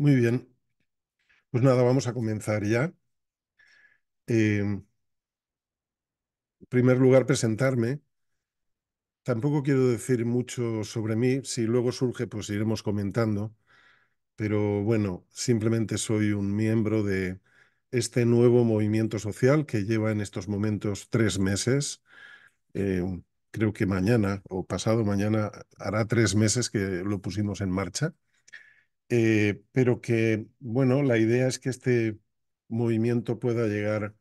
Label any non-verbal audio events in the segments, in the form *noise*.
Muy bien. Pues nada, vamos a comenzar ya. Em, en primer lugar, presentarme. Tampoco quiero decir mucho sobre mí. Si luego surge, pues iremos comentando. Pero bueno, simplemente soy un miembro de este nuevo movimiento social que lleva en estos momentos tres meses. Eh, creo que mañana o pasado mañana hará tres meses que lo pusimos en marcha. Eh, pero que, bueno, la idea es que este movimiento pueda llegar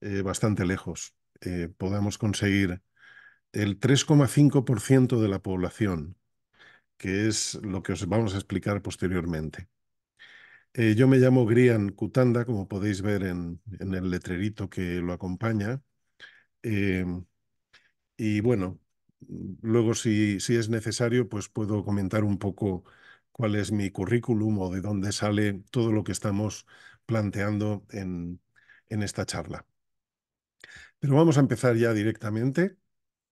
eh, bastante lejos, eh, podamos conseguir el 3,5% de la población, que es lo que os vamos a explicar posteriormente. yo me llamo Grian Kutanda, como podéis ver en, el letrerito que lo acompaña. y bueno, luego si, si, es necesario, pues puedo comentar un poco cuál es mi currículum o de dónde sale todo lo que estamos planteando en, esta charla. Pero vamos a empezar ya directamente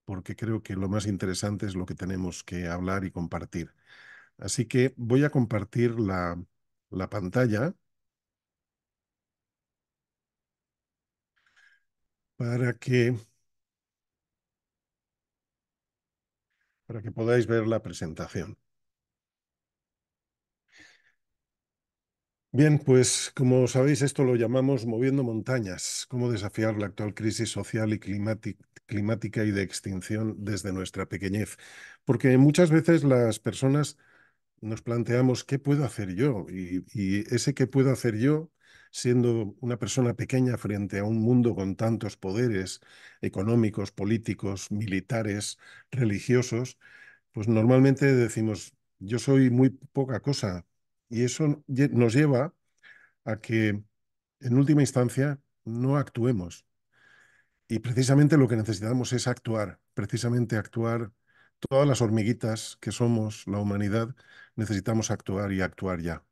porque creo que lo más interesante es lo que tenemos que hablar y compartir. Así que voy a compartir la, pantalla para que, para que podáis ver la presentación. Bien, pues como sabéis, esto lo llamamos moviendo montañas, cómo desafiar la actual crisis social y climática y de extinción desde nuestra pequeñez. Porque muchas veces las personas nos planteamos qué puedo hacer yo y, ese qué puedo hacer yo, siendo una persona pequeña frente a un mundo con tantos poderes económicos, políticos, militares, religiosos, pues normalmente decimos, yo soy muy poca cosa y eso nos lleva a que, en última instancia, no actuemos. Y precisamente lo que necesitamos es actuar, precisamente actuar. Todas las hormiguitas que somos, la humanidad, necesitamos actuar y actuar ya.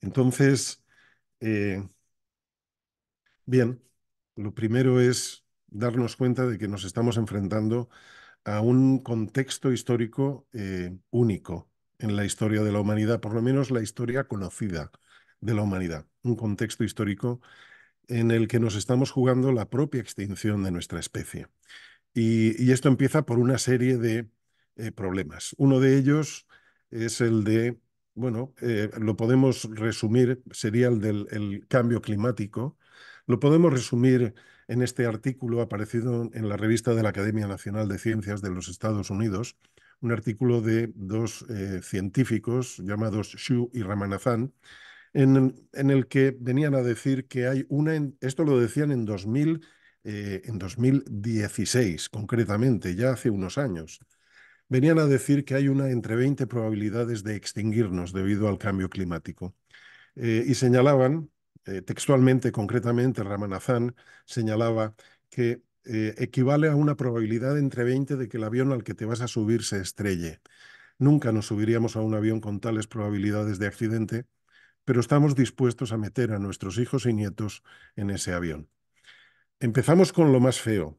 Entonces, eh, bien, lo primero es darnos cuenta de que nos estamos enfrentando a un contexto histórico eh, único, en la historia de la humanidad, por lo menos la historia conocida de la humanidad, un contexto histórico en el que nos estamos jugando la propia extinción de nuestra especie. Y, esto empieza por una serie de eh, problemas. Uno de ellos es el de, bueno, eh, lo podemos resumir, sería el del cambio climático. Lo podemos resumir en este artículo aparecido en la revista de la Academia Nacional de Ciencias de los Estados Unidos, un artículo de dos eh, científicos llamados Xu y Ramanathan, en, el que venían a decir que hay una, esto lo decían en 2000, eh, en 2016 concretamente, ya hace unos años, venían a decir que hay una entre 20 probabilidades de extinguirnos debido al cambio climático. Eh, y señalaban, textualmente, concretamente, Ramanathan señalaba que eh, equivale a una probabilidad entre 20 de que el avión al que te vas a subir se estrelle. Nunca nos subiríamos a un avión con tales probabilidades de accidente, pero estamos dispuestos a meter a nuestros hijos y nietos en ese avión. Empezamos con lo más feo.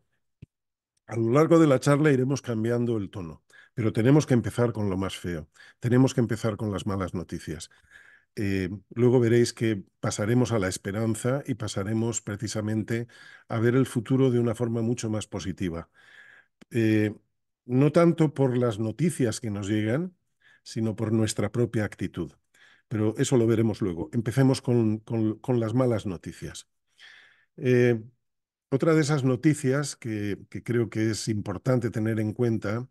A lo largo de la charla iremos cambiando el tono, pero tenemos que empezar con lo más feo. Tenemos que empezar con las malas noticias. Eh, luego veréis que pasaremos a la esperanza y pasaremos precisamente a ver el futuro de una forma mucho más positiva. Eh, no tanto por las noticias que nos llegan, sino por nuestra propia actitud. Pero eso lo veremos luego. Empecemos con, las malas noticias. Eh, otra de esas noticias que, que creo que es importante tener en cuenta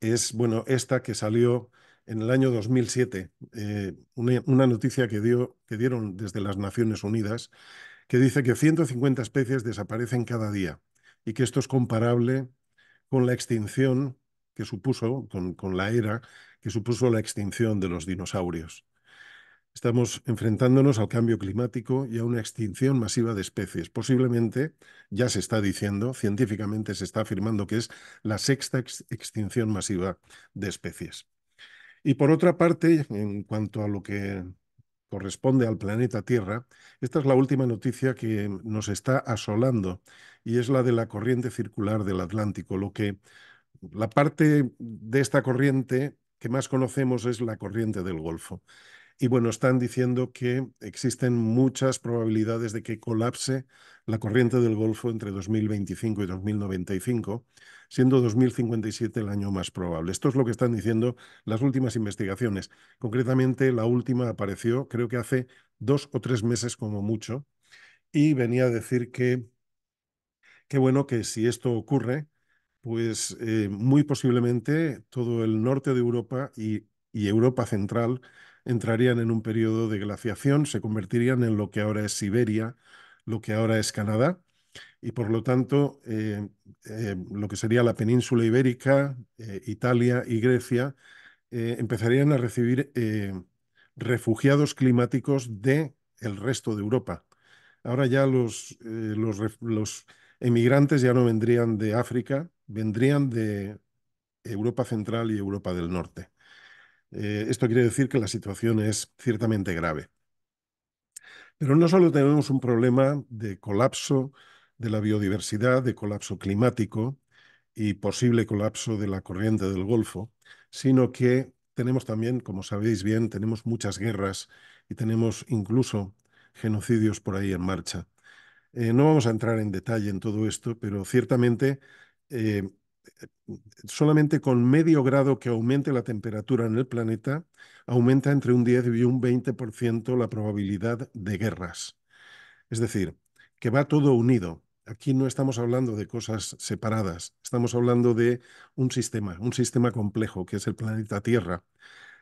es, bueno, esta que salió en el año 2007 eh, una, noticia que, que dieron desde las Naciones Unidas que dice que 150 especies desaparecen cada día y que esto es comparable con la extinción que supuso, con, la era que supuso la extinción de los dinosaurios. Estamos enfrentándonos al cambio climático y a una extinción masiva de especies. Posiblemente, ya se está diciendo, científicamente se está afirmando que es la sexta extinción masiva de especies. Y por otra parte, en cuanto a lo que corresponde al planeta Tierra, esta es la última noticia que nos está asolando y es la de la corriente circular del Atlántico. Lo que la parte de esta corriente que más conocemos es la corriente del Golfo. Y bueno, están diciendo que existen muchas probabilidades de que colapse la corriente del Golfo entre 2025 y 2095, siendo 2057 el año más probable. Esto es lo que están diciendo las últimas investigaciones. Concretamente, la última apareció creo que hace dos o tres meses como mucho y venía a decir que, qué bueno, que si esto ocurre, pues eh, muy posiblemente todo el norte de Europa y, y Europa central entrarían en un periodo de glaciación, se convertirían en lo que ahora es Siberia, lo que ahora es Canadá, y por lo tanto eh, eh, lo que sería la península ibérica, eh, Italia y Grecia empezarían a recibir refugiados climáticos de el resto de Europa. Ahora ya los emigrantes ya no vendrían de África, vendrían de Europa Central y Europa del Norte. Eh, esto quiere decir que la situación es ciertamente grave. Pero no solo tenemos un problema de colapso de la biodiversidad, de colapso climático y posible colapso de la corriente del Golfo, sino que tenemos también, como sabéis bien, tenemos muchas guerras y tenemos incluso genocidios por ahí en marcha. Eh, no vamos a entrar en detalle en todo esto, pero ciertamente eh, solamente con medio grado que aumente la temperatura en el planeta, aumenta entre un 10 y un 20% la probabilidad de guerras. Es decir, que va todo unido. Aquí no estamos hablando de cosas separadas, estamos hablando de un sistema, un sistema complejo que es el planeta Tierra.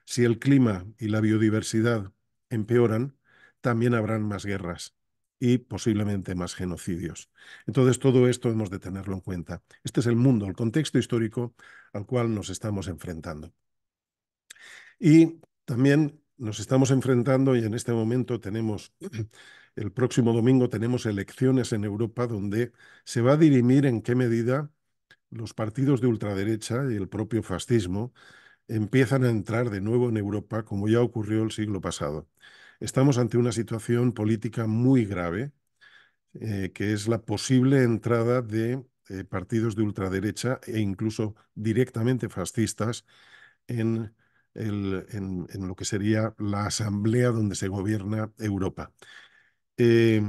Si el clima y la biodiversidad empeoran, también habrán más guerras y posiblemente más genocidios. Entonces, todo esto hemos de tenerlo en cuenta. Este es el mundo, el contexto histórico al cual nos estamos enfrentando. Y también nos estamos enfrentando y en este momento tenemos, *clears throat* el próximo domingo tenemos elecciones en Europa donde se va a dirimir en qué medida los partidos de ultraderecha y el propio fascismo empiezan a entrar de nuevo en Europa como ya ocurrió el siglo pasado estamos ante una situación política muy grave, eh, que es la posible entrada de eh, partidos de ultraderecha e incluso directamente fascistas en, en, lo que sería la asamblea donde se gobierna Europa. Eh,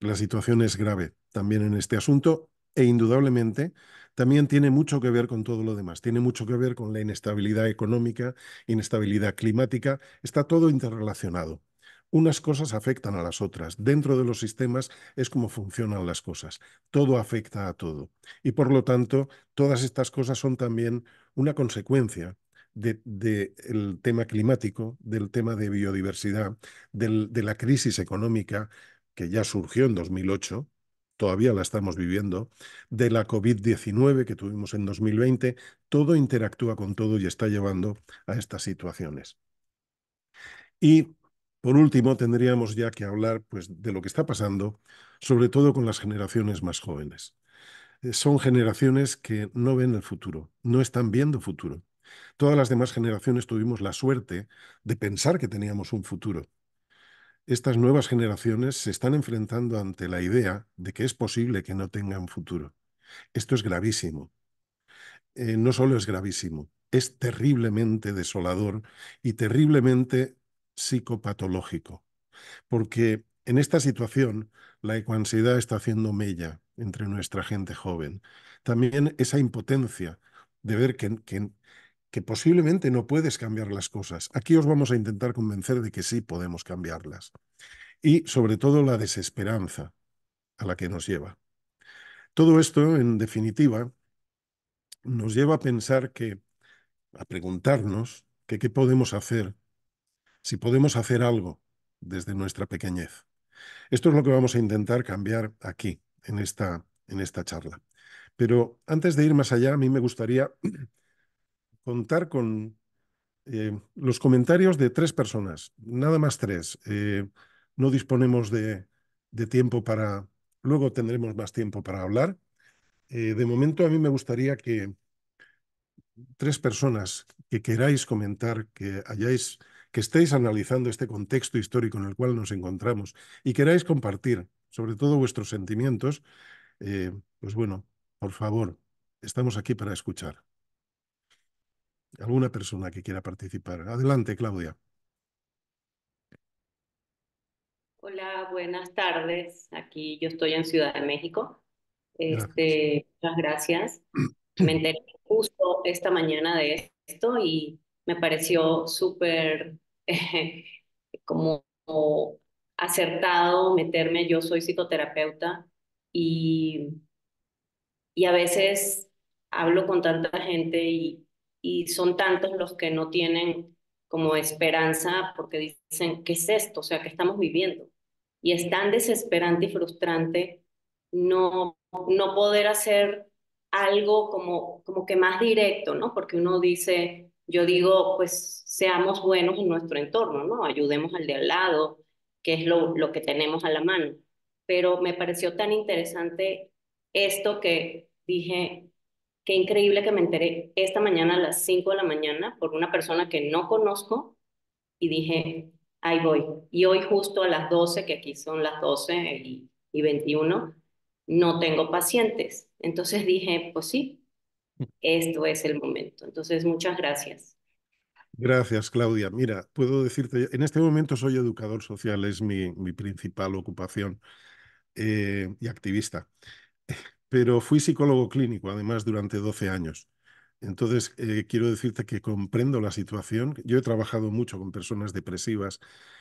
la situación es grave también en este asunto e indudablemente también tiene mucho que ver con todo lo demás. Tiene mucho que ver con la inestabilidad económica, inestabilidad climática. Está todo interrelacionado unas cosas afectan a las otras. Dentro de los sistemas es como funcionan las cosas. Todo afecta a todo. Y por lo tanto, todas estas cosas son también una consecuencia del tema climático, del tema de biodiversidad, de la crisis económica que ya surgió en 2008 todavía la estamos viviendo, de la COVID-19 que tuvimos en 2020, todo interactúa con todo y está llevando a estas situaciones. Y por último, tendríamos ya que hablar pues, de lo que está pasando, sobre todo con las generaciones más jóvenes. Eh, son generaciones que no ven el futuro, no están viendo futuro. Todas las demás generaciones tuvimos la suerte de pensar que teníamos un futuro estas nuevas generaciones se están enfrentando ante la idea de que es posible que no tengan futuro. Esto es gravísimo. Eh, no solo es gravísimo, es terriblemente desolador y terriblemente psicopatológico, porque en esta situación la ecoansiedad está haciendo mella entre nuestra gente joven. También esa impotencia de ver que, que posiblemente no puedes cambiar las cosas. Aquí os vamos a intentar convencer de que sí podemos cambiarlas. Y sobre todo la desesperanza a la que nos lleva. Todo esto, en definitiva, nos lleva a pensar que, a preguntarnos que qué podemos hacer, si podemos hacer algo desde nuestra pequeñez. Esto es lo que vamos a intentar cambiar aquí, en esta, en esta charla. Pero antes de ir más allá, a mí me gustaría contar con eh, los comentarios de tres personas, nada más tres. Eh, no disponemos de, tiempo para... Luego tendremos más tiempo para hablar. Eh, de momento a mí me gustaría que tres personas que queráis comentar, que hayáis, que estéis analizando este contexto histórico en el cual nos encontramos y queráis compartir, sobre todo vuestros sentimientos, pues bueno, por favor, estamos aquí para escuchar alguna persona que quiera participar. Adelante, Claudia. Hola, buenas tardes. Aquí yo estoy en Ciudad de México. Este, Muchas gracias. *clears throat* Me enteré justo esta mañana de esto y me pareció súper *laughs* como acertado meterme. Yo soy psicoterapeuta y, y a veces hablo con tanta gente y y son tantos los que no tienen como esperanza porque dicen, ¿qué es esto? O sea, ¿qué estamos viviendo? Y es tan desesperante y frustrante no, no poder hacer algo como, como que más directo, ¿no? Porque uno dice, yo digo, pues seamos buenos en nuestro entorno, ¿no? Ayudemos al de al lado, que es lo, lo que tenemos a la mano. Pero me pareció tan interesante esto que dije, Qué increíble que me enteré esta mañana a las 5 de la mañana por una persona que no conozco y dije, ahí voy. Y hoy justo a las 12, que aquí son las 12 y, y 21, no tengo pacientes. Entonces dije, pues sí, esto es el momento. Entonces, muchas gracias. Gracias, Claudia. Mira, puedo decirte, en este momento soy educador social, es mi, mi principal ocupación eh, y activista pero fui psicólogo clínico además durante 12 años. Entonces, eh, quiero decirte que comprendo la situación. Yo he trabajado mucho con personas depresivas,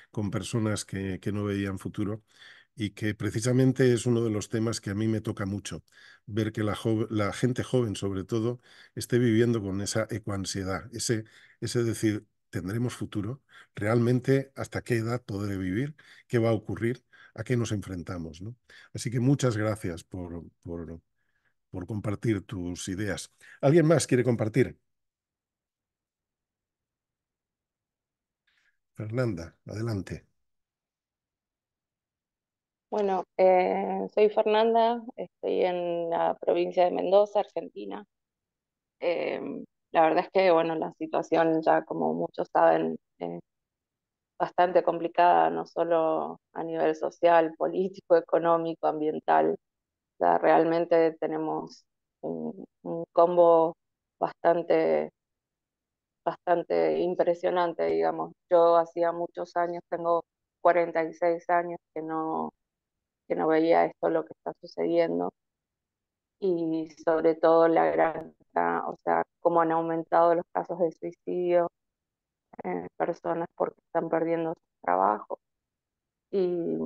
con personas que, no veían futuro y que precisamente es uno de los temas que a mí me toca mucho, ver que la, gente joven, sobre todo, esté viviendo con esa ecoansiedad, ese, ese decir, ¿tendremos futuro? ¿Realmente hasta qué edad podré vivir? ¿Qué va a ocurrir? a qué nos enfrentamos. ¿no? Así que muchas gracias por, por, compartir tus ideas. ¿Alguien más quiere compartir? Fernanda, adelante. Bueno, eh, soy Fernanda, estoy en la provincia de Mendoza, Argentina. Eh, la verdad es que, bueno, la situación ya como muchos saben, eh, bastante complicada, no solo a nivel social, político, económico, ambiental. O realmente tenemos un, combo bastante, bastante impresionante, digamos. Yo hacía muchos años, tengo 46 años que no, que no veía esto lo que está sucediendo y sobre todo la gran, o sea, cómo han aumentado los casos de suicidio, eh, personas porque están perdiendo su trabajo. Y,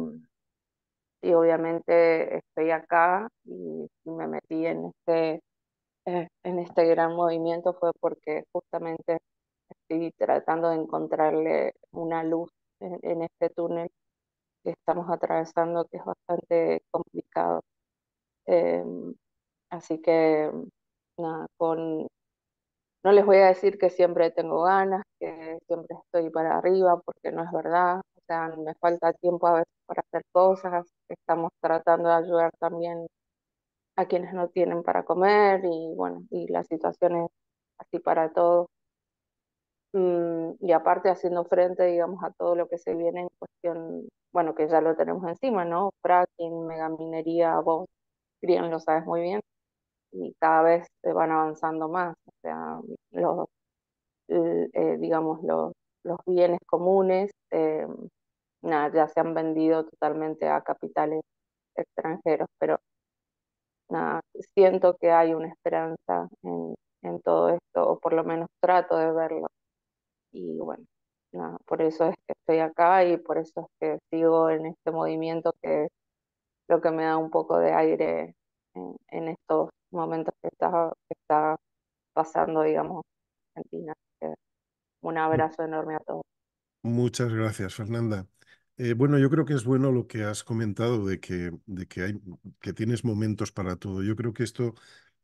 y obviamente estoy acá y, me metí en este, eh, en este gran movimiento fue porque justamente estoy tratando de encontrarle una luz en, este túnel que estamos atravesando, que es bastante complicado. Em, así que nada, con, no les voy a decir que siempre tengo ganas, que siempre estoy para arriba, porque no es verdad. O sea, me falta tiempo a veces para hacer cosas. Estamos tratando de ayudar también a quienes no tienen para comer y bueno, y la situación es así para todos. Mm, y aparte haciendo frente, digamos, a todo lo que se viene en cuestión, bueno, que ya lo tenemos encima, ¿no? Fracking, megaminería, vos, Crian lo sabes muy bien y cada vez se van avanzando más. O sea, los, eh, digamos, los, bienes comunes eh, nada, ya se han vendido totalmente a capitales extranjeros, pero nada, siento que hay una esperanza en, en todo esto, o por lo menos trato de verlo. Y bueno, nada, por eso es que estoy acá y por eso es que sigo en este movimiento que es lo que me da un poco de aire en, en estos momentos que está, que está pasando, digamos, Argentina. Eh, un mm. abrazo enorme a todos. Muchas gracias, Fernanda. Eh, bueno, yo creo que es bueno lo que has comentado de que, de que, hay, que tienes momentos para todo. Yo creo que esto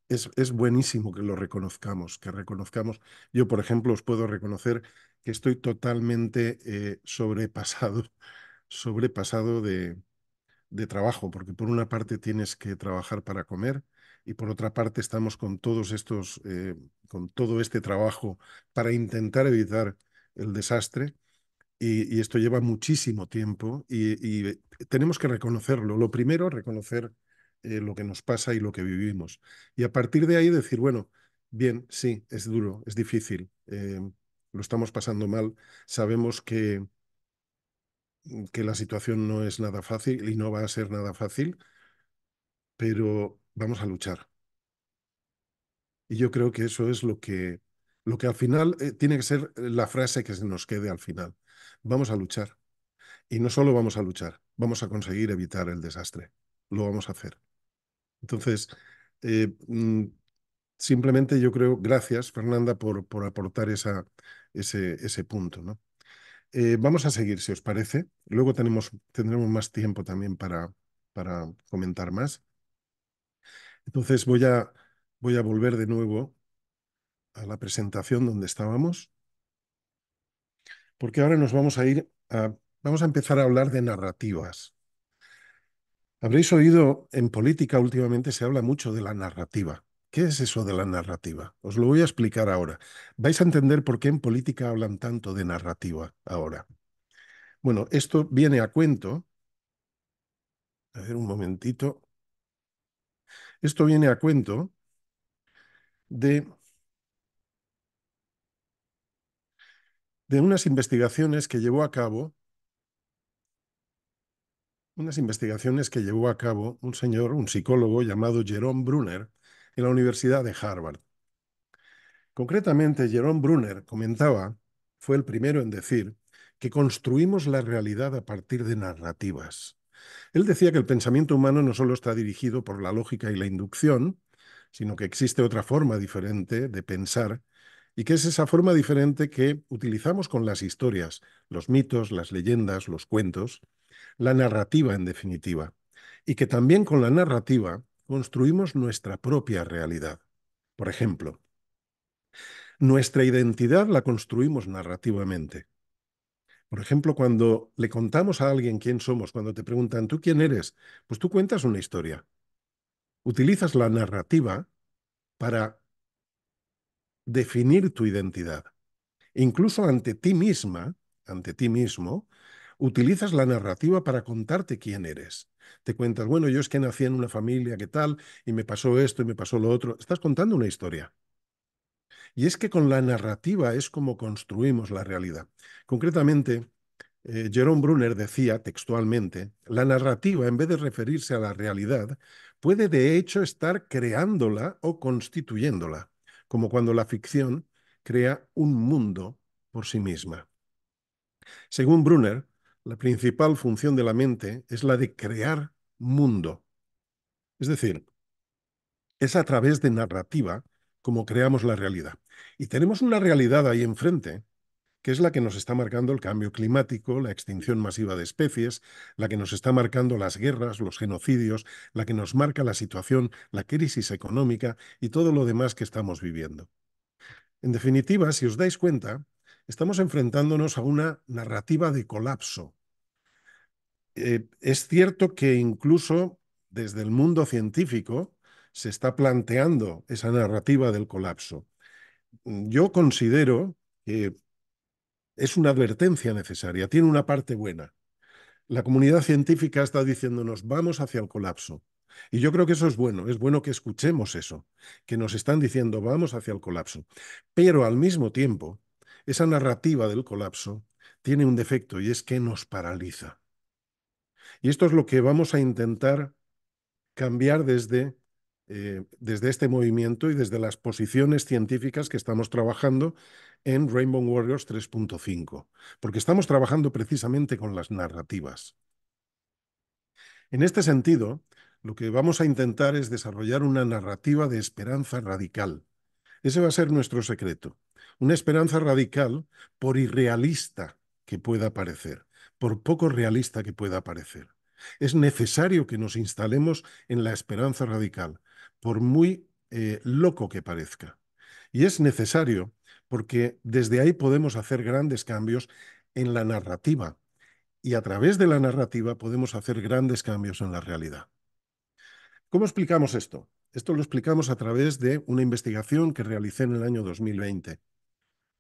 es, es, buenísimo que lo reconozcamos, que reconozcamos. Yo, por ejemplo, os puedo reconocer que estoy totalmente eh, sobrepasado, *laughs* sobrepasado de, de trabajo, porque por una parte tienes que trabajar para comer, y por otra parte estamos con todos estos, eh, con todo este trabajo para intentar evitar el desastre. Y, esto lleva muchísimo tiempo y, tenemos que reconocerlo. Lo primero, reconocer eh, lo que nos pasa y lo que vivimos. Y a partir de ahí decir, bueno, bien, sí, es duro, es difícil, eh, lo estamos pasando mal, sabemos que, que la situación no es nada fácil y no va a ser nada fácil, pero vamos a luchar. Y yo creo que eso es lo que, lo que al final eh, tiene que ser eh, la frase que se nos quede al final. Vamos a luchar. Y no solo vamos a luchar, vamos a conseguir evitar el desastre. Lo vamos a hacer. Entonces, eh, mm, simplemente yo creo, gracias Fernanda por, por aportar esa, ese, punto. ¿no? vamos a seguir, si os parece. Luego tenemos, tendremos más tiempo también para, para comentar más. Entonces voy a, volver de nuevo a la presentación donde estábamos, porque ahora nos vamos a ir a, vamos a empezar a hablar de narrativas. Habréis oído en política últimamente se habla mucho de la narrativa. ¿Qué es eso de la narrativa? Os lo voy a explicar ahora. Vais a entender por qué en política hablan tanto de narrativa ahora. Bueno, esto viene a cuento. A ver un momentito. Esto viene a cuento de, de unas investigaciones que llevó a cabo unas investigaciones que llevó a cabo un señor, un psicólogo llamado Jerome Brunner en la Universidad de Harvard. Concretamente, Jerome Brunner comentaba, fue el primero en decir, que construimos la realidad a partir de narrativas. Él decía que el pensamiento humano no solo está dirigido por la lógica y la inducción, sino que existe otra forma diferente de pensar y que es esa forma diferente que utilizamos con las historias, los mitos, las leyendas, los cuentos, la narrativa en definitiva, y que también con la narrativa construimos nuestra propia realidad. Por ejemplo, nuestra identidad la construimos narrativamente. Por ejemplo, cuando le contamos a alguien quién somos, cuando te preguntan, ¿tú quién eres? Pues tú cuentas una historia. Utilizas la narrativa para definir tu identidad. Incluso ante ti misma, ante ti mismo, utilizas la narrativa para contarte quién eres. Te cuentas, bueno, yo es que nací en una familia, ¿qué tal? Y me pasó esto y me pasó lo otro. Estás contando una historia. Y es que con la narrativa es como construimos la realidad. Concretamente, eh, Jerome Brunner decía textualmente, la narrativa, en vez de referirse a la realidad, puede de hecho estar creándola o constituyéndola, como cuando la ficción crea un mundo por sí misma. Según Brunner, la principal función de la mente es la de crear mundo. Es decir, es a través de narrativa como creamos la realidad. Y tenemos una realidad ahí enfrente, que es la que nos está marcando el cambio climático, la extinción masiva de especies, la que nos está marcando las guerras, los genocidios, la que nos marca la situación, la crisis económica y todo lo demás que estamos viviendo. En definitiva, si os dais cuenta, estamos enfrentándonos a una narrativa de colapso. Eh, es cierto que incluso desde el mundo científico se está planteando esa narrativa del colapso. Mm, yo considero que es una advertencia necesaria, tiene una parte buena. La comunidad científica está diciéndonos, vamos hacia el colapso. Y yo creo que eso es bueno, es bueno que escuchemos eso, que nos están diciendo, vamos hacia el colapso. Pero al mismo tiempo, esa narrativa del colapso tiene un defecto y es que nos paraliza. Y esto es lo que vamos a intentar cambiar desde eh, desde este movimiento y desde las posiciones científicas que estamos trabajando en Rainbow Warriors 3.5, porque estamos trabajando precisamente con las narrativas. En este sentido, lo que vamos a intentar es desarrollar una narrativa de esperanza radical. Ese va a ser nuestro secreto. Una esperanza radical por irrealista que pueda parecer, por poco realista que pueda parecer. Es necesario que nos instalemos en la esperanza radical, por muy eh, loco que parezca. Y es necesario porque desde ahí podemos hacer grandes cambios en la narrativa y a través de la narrativa podemos hacer grandes cambios en la realidad. ¿Cómo explicamos esto? Esto lo explicamos a través de una investigación que realicé en el año 2020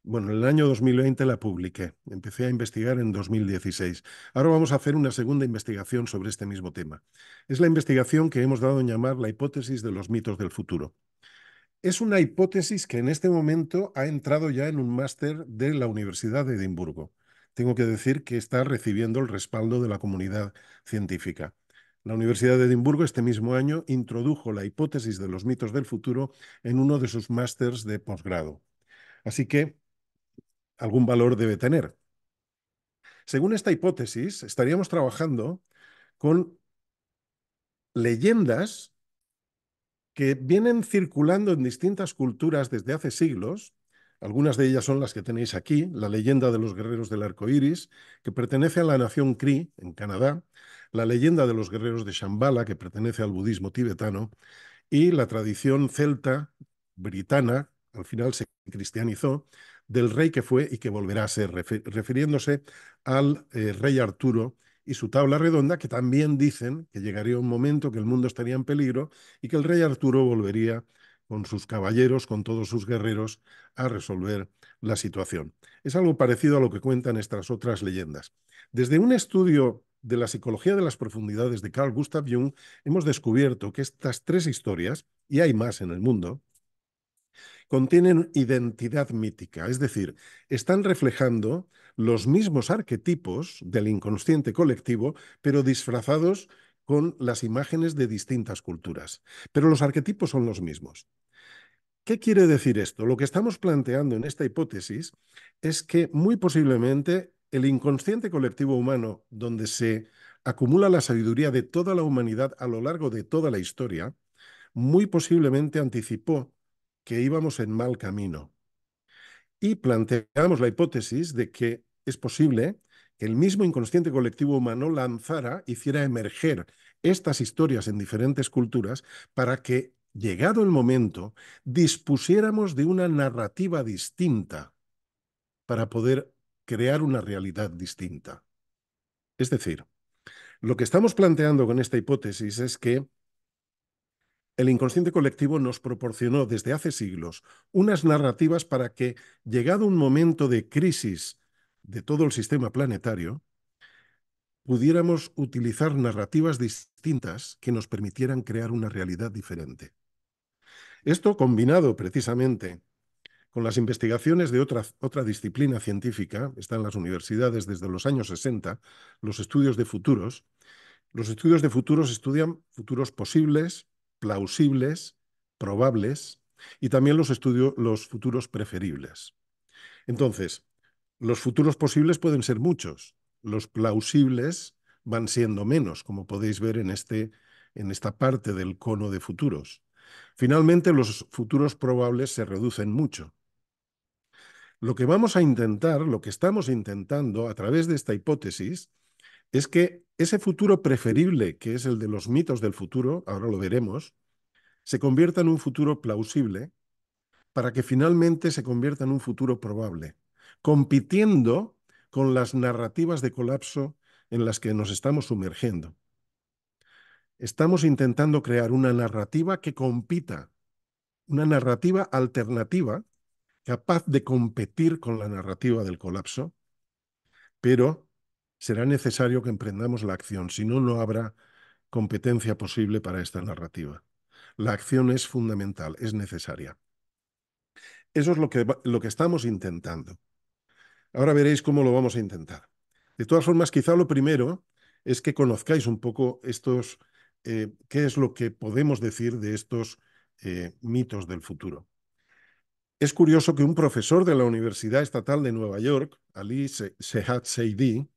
bueno, en el año 2020 la publiqué. Empecé a investigar en 2016. Ahora vamos a hacer una segunda investigación sobre este mismo tema. Es la investigación que hemos dado en llamar la hipótesis de los mitos del futuro. Es una hipótesis que en este momento ha entrado ya en un máster de la Universidad de Edimburgo. Tengo que decir que está recibiendo el respaldo de la comunidad científica. La Universidad de Edimburgo este mismo año introdujo la hipótesis de los mitos del futuro en uno de sus másters de posgrado. Así que algún valor debe tener. Según esta hipótesis, estaríamos trabajando con leyendas que vienen circulando en distintas culturas desde hace siglos. Algunas de ellas son las que tenéis aquí, la leyenda de los guerreros del arco iris, que pertenece a la nación Cree, en Canadá, la leyenda de los guerreros de Shambhala, que pertenece al budismo tibetano, y la tradición celta britana, al final se cristianizó, del rey que fue y que volverá a ser, refiriéndose al eh, rey Arturo y su tabla redonda, que también dicen que llegaría un momento que el mundo estaría en peligro y que el rey Arturo volvería con sus caballeros, con todos sus guerreros, a resolver la situación. Es algo parecido a lo que cuentan estas otras leyendas. Desde un estudio de la psicología de las profundidades de Carl Gustav Jung, hemos descubierto que estas tres historias, y hay más en el mundo, contienen identidad mítica, es decir, están reflejando los mismos arquetipos del inconsciente colectivo, pero disfrazados con las imágenes de distintas culturas. Pero los arquetipos son los mismos. ¿Qué quiere decir esto? Lo que estamos planteando en esta hipótesis es que muy posiblemente el inconsciente colectivo humano, donde se acumula la sabiduría de toda la humanidad a lo largo de toda la historia, muy posiblemente anticipó que íbamos en mal camino. Y planteamos la hipótesis de que es posible que el mismo inconsciente colectivo humano lanzara, hiciera emerger estas historias en diferentes culturas para que, llegado el momento, dispusiéramos de una narrativa distinta para poder crear una realidad distinta. Es decir, lo que estamos planteando con esta hipótesis es que el inconsciente colectivo nos proporcionó desde hace siglos unas narrativas para que, llegado un momento de crisis de todo el sistema planetario, pudiéramos utilizar narrativas distintas que nos permitieran crear una realidad diferente. Esto combinado precisamente con las investigaciones de otra, otra disciplina científica, está en las universidades desde los años 60, los estudios de futuros. Los estudios de futuros estudian futuros posibles, plausibles, probables, y también los, estudios, los futuros preferibles. Entonces, los futuros posibles pueden ser muchos, los plausibles van siendo menos, como podéis ver en, este, en esta parte del cono de futuros. Finalmente, los futuros probables se reducen mucho. Lo que vamos a intentar, lo que estamos intentando a través de esta hipótesis, es que ese futuro preferible, que es el de los mitos del futuro, ahora lo veremos, se convierta en un futuro plausible para que finalmente se convierta en un futuro probable, compitiendo con las narrativas de colapso en las que nos estamos sumergiendo. Estamos intentando crear una narrativa que compita, una narrativa alternativa capaz de competir con la narrativa del colapso, pero será necesario que emprendamos la acción, si no, no habrá competencia posible para esta narrativa. La acción es fundamental, es necesaria. Eso es lo que, lo que estamos intentando. Ahora veréis cómo lo vamos a intentar. De todas formas, quizá lo primero es que conozcáis un poco estos, eh, qué es lo que podemos decir de estos eh, mitos del futuro. Es curioso que un profesor de la Universidad Estatal de Nueva York, Ali Sehat Seidi,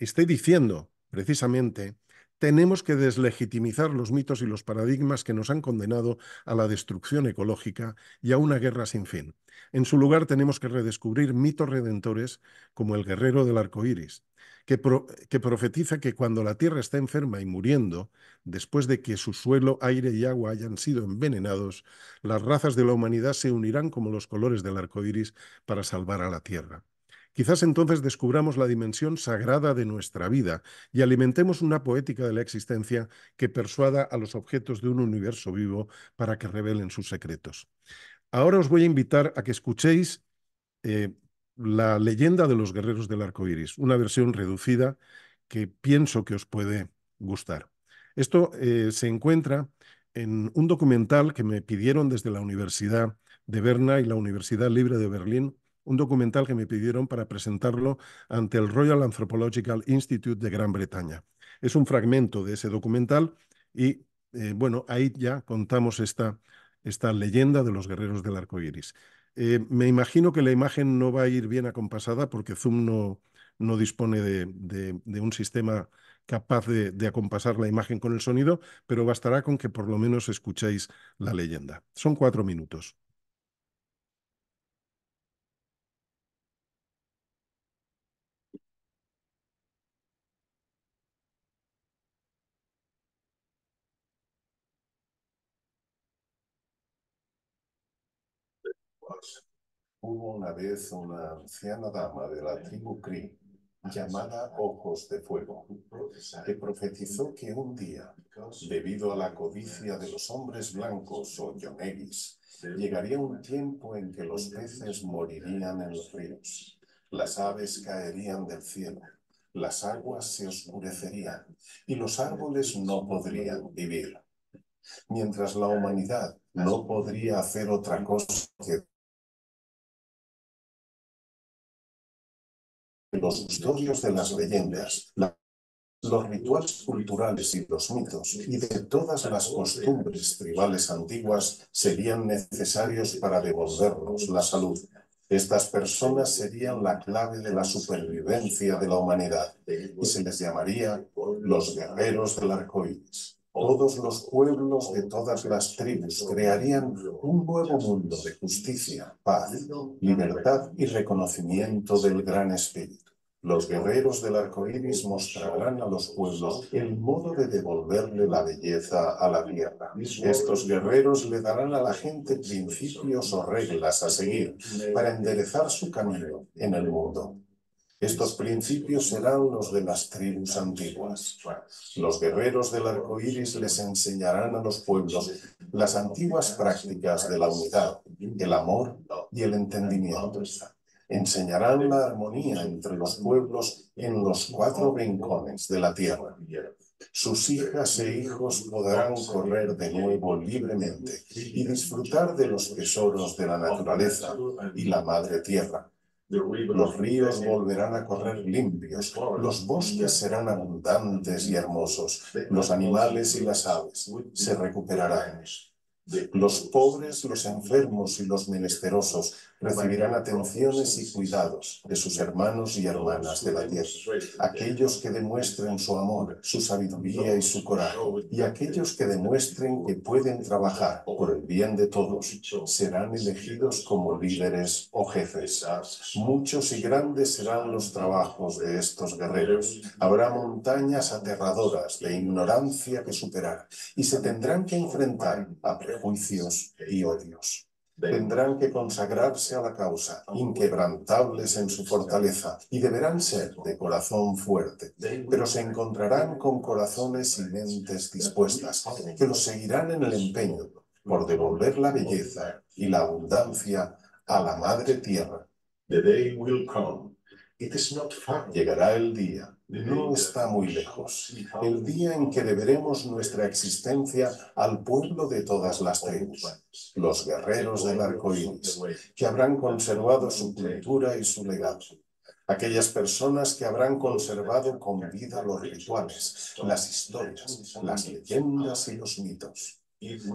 Estoy diciendo, precisamente, tenemos que deslegitimizar los mitos y los paradigmas que nos han condenado a la destrucción ecológica y a una guerra sin fin. En su lugar, tenemos que redescubrir mitos redentores como el guerrero del arco iris, que, profetiza que cuando la tierra está enferma y muriendo, después de que su suelo, aire y agua hayan sido envenenados, las razas de la humanidad se unirán como los colores del arco iris para salvar a la tierra. Quizás entonces descubramos la dimensión sagrada de nuestra vida y alimentemos una poética de la existencia que persuada a los objetos de un universo vivo para que revelen sus secretos. Ahora os voy a invitar a que escuchéis eh, la leyenda de los guerreros del arco iris, una versión reducida que pienso que os puede gustar. Esto eh, se encuentra en un documental que me pidieron desde la Universidad de Berna y la Universidad Libre de Berlín un documental que me pidieron para presentarlo ante el Royal Anthropological Institute de Gran Bretaña. Es un fragmento de ese documental y, eh, bueno, ahí ya contamos esta, esta leyenda de los guerreros del arco iris. Eh, me imagino que la imagen no va a ir bien acompasada porque Zoom no, no dispone de, un sistema capaz de, de acompasar la imagen con el sonido, pero bastará con que por lo menos escuchéis la leyenda. Son cuatro minutos. Hubo una vez una anciana dama de la tribu Cree llamada Ojos de Fuego, que profetizó que un día, debido a la codicia de los hombres blancos o yoneguis, llegaría un tiempo en que los peces morirían en los ríos, las aves caerían del cielo, las aguas se oscurecerían y los árboles no podrían vivir. Mientras la humanidad no podría hacer otra cosa que los custodios de las leyendas, los rituales culturales y los mitos y de todas las costumbres tribales antiguas serían necesarios para devolvernos la salud. Estas personas serían la clave de la supervivencia de la humanidad y se les llamaría los guerreros del arcoíris. Todos los pueblos de todas las tribus crearían un nuevo mundo de justicia, paz, libertad y reconocimiento del Gran Espíritu. Los guerreros del arco iris mostrarán a los pueblos el modo de devolverle la belleza a la tierra. Estos guerreros le darán a la gente principios o reglas a seguir para enderezar su camino en el mundo. Estos principios serán los de las tribus antiguas. Los guerreros del arco iris les enseñarán a los pueblos las antiguas prácticas de la unidad, el amor y el entendimiento enseñarán la armonía entre los pueblos en los cuatro rincones de la tierra. Sus hijas e hijos podrán correr de nuevo libremente y disfrutar de los tesoros de la naturaleza y la madre tierra. Los ríos volverán a correr limpios, los bosques serán abundantes y hermosos, los animales y las aves se recuperarán. Los pobres, los enfermos y los menesterosos recibirán atenciones y cuidados de sus hermanos y hermanas de la tierra, aquellos que demuestren su amor, su sabiduría y su coraje, y aquellos que demuestren que pueden trabajar por el bien de todos, serán elegidos como líderes o jefes. Muchos y grandes serán los trabajos de estos guerreros. Habrá montañas aterradoras de ignorancia que superar y se tendrán que enfrentar a prejuicios y odios. Tendrán que consagrarse a la causa, inquebrantables en su fortaleza, y deberán ser de corazón fuerte, pero se encontrarán con corazones y mentes dispuestas, que los seguirán en el empeño por devolver la belleza y la abundancia a la madre tierra. will come, it Llegará el día no está muy lejos, el día en que deberemos nuestra existencia al pueblo de todas las tribus, los guerreros del arco iris, que habrán conservado su cultura y su legado. Aquellas personas que habrán conservado con vida los rituales, las historias, las leyendas y los mitos.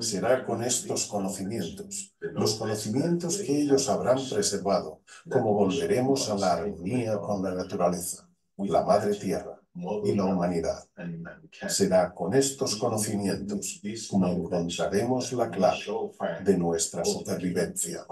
Será con estos conocimientos, los conocimientos que ellos habrán preservado, como volveremos a la armonía con la naturaleza la Madre Tierra y la humanidad. Será con estos conocimientos como encontraremos la clave de nuestra supervivencia.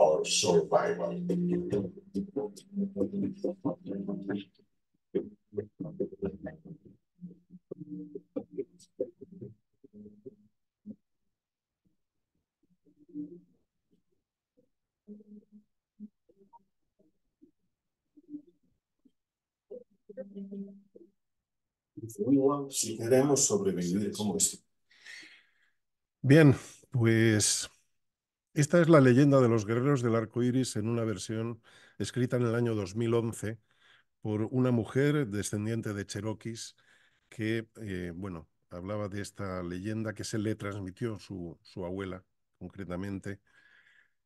si queremos sobrevivir ¿cómo es. Bien, pues esta es la leyenda de los guerreros del arco iris en una versión escrita en el año 2011 por una mujer descendiente de Cherokees que, eh, bueno, hablaba de esta leyenda que se le transmitió su, su abuela, concretamente,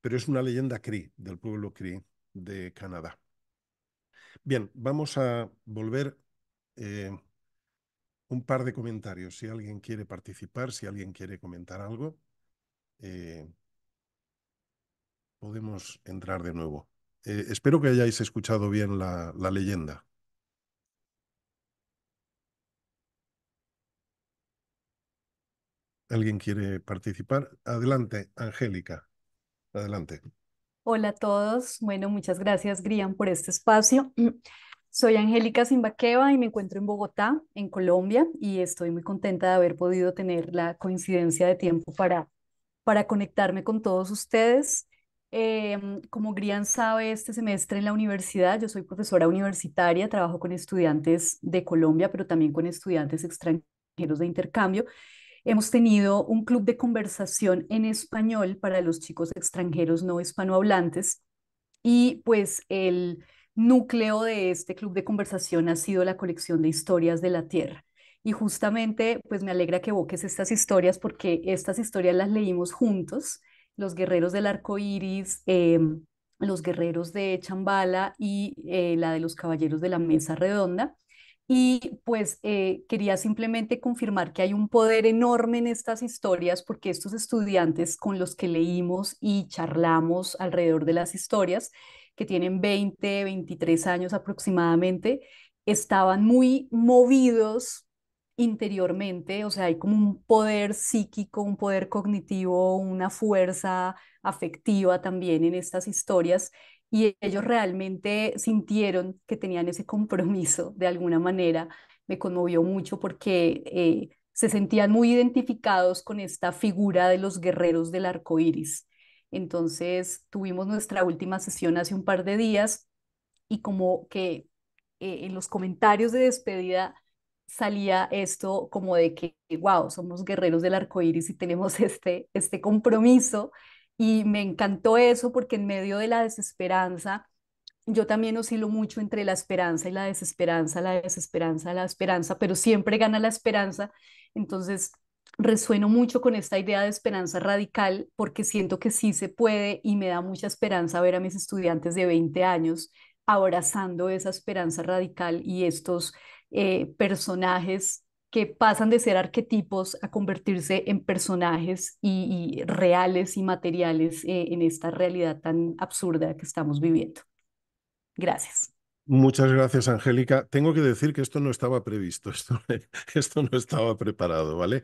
pero es una leyenda Cree, del pueblo Cree de Canadá. Bien, vamos a volver eh, un par de comentarios. Si alguien quiere participar, si alguien quiere comentar algo, eh, podemos entrar de nuevo. Eh, espero que hayáis escuchado bien la, la leyenda. ¿Alguien quiere participar? Adelante, Angélica. Adelante. Hola a todos. Bueno, muchas gracias, Grian, por este espacio. *clears throat* Soy Angélica Simbaqueva y me encuentro en Bogotá, en Colombia, y estoy muy contenta de haber podido tener la coincidencia de tiempo para, para conectarme con todos ustedes. Em, como Grian sabe, este semestre en la universidad, yo soy profesora universitaria, trabajo con estudiantes de Colombia, pero también con estudiantes extranjeros de intercambio Hemos tenido un club de conversación en español para los chicos extranjeros no hispanohablantes y pues el núcleo de este club de conversación ha sido la colección de historias de la Tierra. Y justamente, pues me alegra que evoques estas historias porque estas historias las leímos juntos, los guerreros del arco iris, eh, los guerreros de Chambala y eh, la de los caballeros de la mesa redonda. Y pues eh, quería simplemente confirmar que hay un poder enorme en estas historias porque estos estudiantes con los que leímos y charlamos alrededor de las historias, que tienen 20, 23 años aproximadamente, estaban muy movidos interiormente, o sea, hay como un poder psíquico, un poder cognitivo, una fuerza afectiva también en estas historias y ellos realmente sintieron que tenían ese compromiso de alguna manera. Me conmovió mucho porque eh, se sentían muy identificados con esta figura de los guerreros del arco iris. Entonces tuvimos nuestra última sesión hace un par de días y como que eh, en los comentarios de despedida salía esto como de que, wow, somos guerreros del arco y tenemos *laughs* este, este compromiso y me encantó eso porque en medio de la desesperanza, yo también oscilo mucho entre la esperanza y la desesperanza, la desesperanza, la esperanza, pero siempre gana la esperanza. Entonces, resueno mucho con esta idea de esperanza radical porque siento que sí se puede y me da mucha esperanza ver a mis estudiantes de 20 años abrazando esa esperanza radical y estos eh, personajes que pasan de ser arquetipos a convertirse en personajes y, reales y materiales eh, en esta realidad tan absurda que estamos viviendo. Gracias. Muchas gracias, Angélica. Tengo que decir que esto no estaba previsto, *laughs* esto, esto no estaba preparado, ¿vale?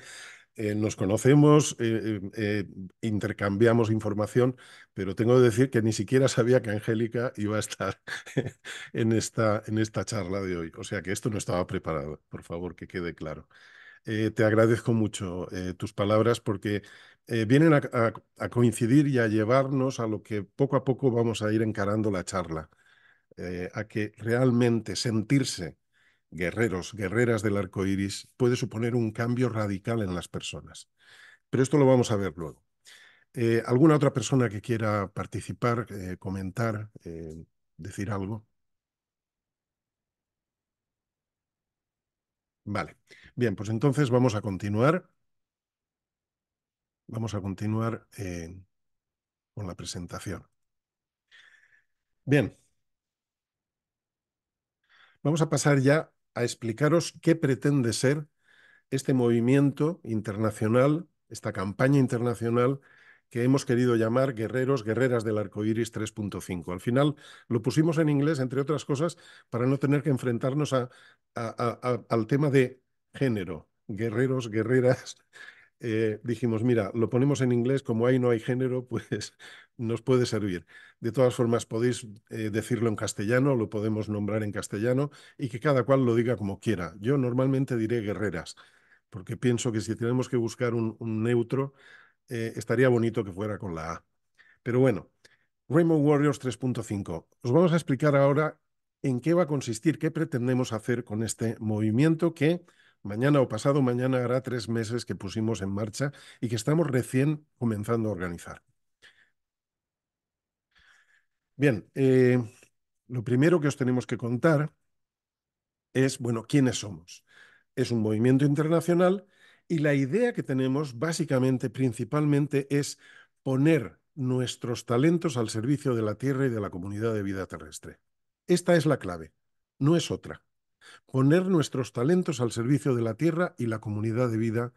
Eh, nos conocemos, eh, eh, intercambiamos información, pero tengo que decir que ni siquiera sabía que Angélica iba a estar *laughs* en esta, en esta charla de hoy. O sea que esto no estaba preparado, por favor, que quede claro. te agradezco mucho tus palabras porque vienen a, coincidir y a llevarnos a lo que poco a poco vamos a ir encarando la charla, a que realmente sentirse guerreros, guerreras del arco iris, puede suponer un cambio radical en ah. las personas. Pero esto lo vamos a ver luego. Eh, ¿Alguna otra persona que quiera participar, eh, comentar, eh, decir algo? Vale. Bien, pues entonces vamos a continuar. Vamos a continuar con la presentación. Bien. Vamos a pasar ya a explicaros qué pretende ser este movimiento internacional, esta campaña internacional que hemos querido llamar Guerreros, Guerreras del iris 3.5. Al final lo pusimos en inglés, entre otras cosas, para no tener que enfrentarnos al tema de género. Guerreros, guerreras. *laughs* Eh, dijimos, mira, lo ponemos en inglés, como ahí no hay género, *laughs* pues, nos puede servir. De todas formas, podéis eh, decirlo en castellano, lo podemos nombrar en castellano y que cada cual lo diga como quiera. Yo normalmente diré guerreras, porque pienso que si tenemos que buscar un, neutro, eh, estaría bonito que fuera con la A. Pero bueno, Rainbow Warriors 3.5. Os vamos a explicar ahora en qué va a consistir, qué pretendemos hacer con este movimiento que mañana o pasado mañana hará tres meses que pusimos en marcha y que estamos recién comenzando a organizar. Bien, eh, lo primero que os tenemos que contar es, bueno, ¿quiénes somos? Es un movimiento internacional y la idea que tenemos básicamente, principalmente, es poner nuestros talentos al servicio de la Tierra y de la comunidad de vida terrestre. Esta es la clave, no es otra. Poner nuestros talentos al servicio de la Tierra y la comunidad de vida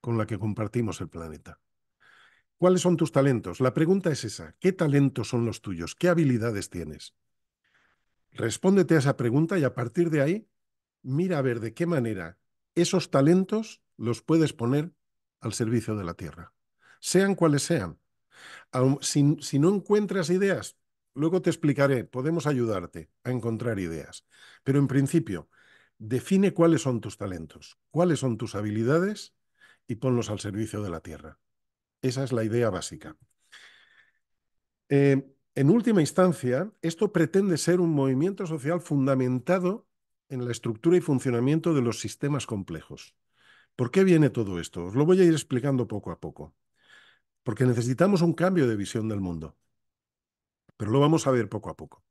con la que compartimos el planeta. ¿Cuáles son tus talentos? La pregunta es esa. ¿Qué talentos son los tuyos? ¿Qué habilidades tienes? Respóndete a esa pregunta y a partir de ahí, mira a ver de qué manera esos talentos los puedes poner al servicio de la tierra, sean cuales sean. Si, si no encuentras ideas, luego te explicaré, podemos ayudarte a encontrar ideas. Pero en principio, define cuáles son tus talentos, cuáles son tus habilidades y ponlos al servicio de la tierra. Esa es la idea básica. Eh, en última instancia, esto pretende ser un movimiento social fundamentado en la estructura y funcionamiento de los sistemas complejos. ¿Por qué viene todo esto? Os lo voy a ir explicando poco a poco. Porque necesitamos un cambio de visión del mundo. Pero lo vamos a ver poco a poco.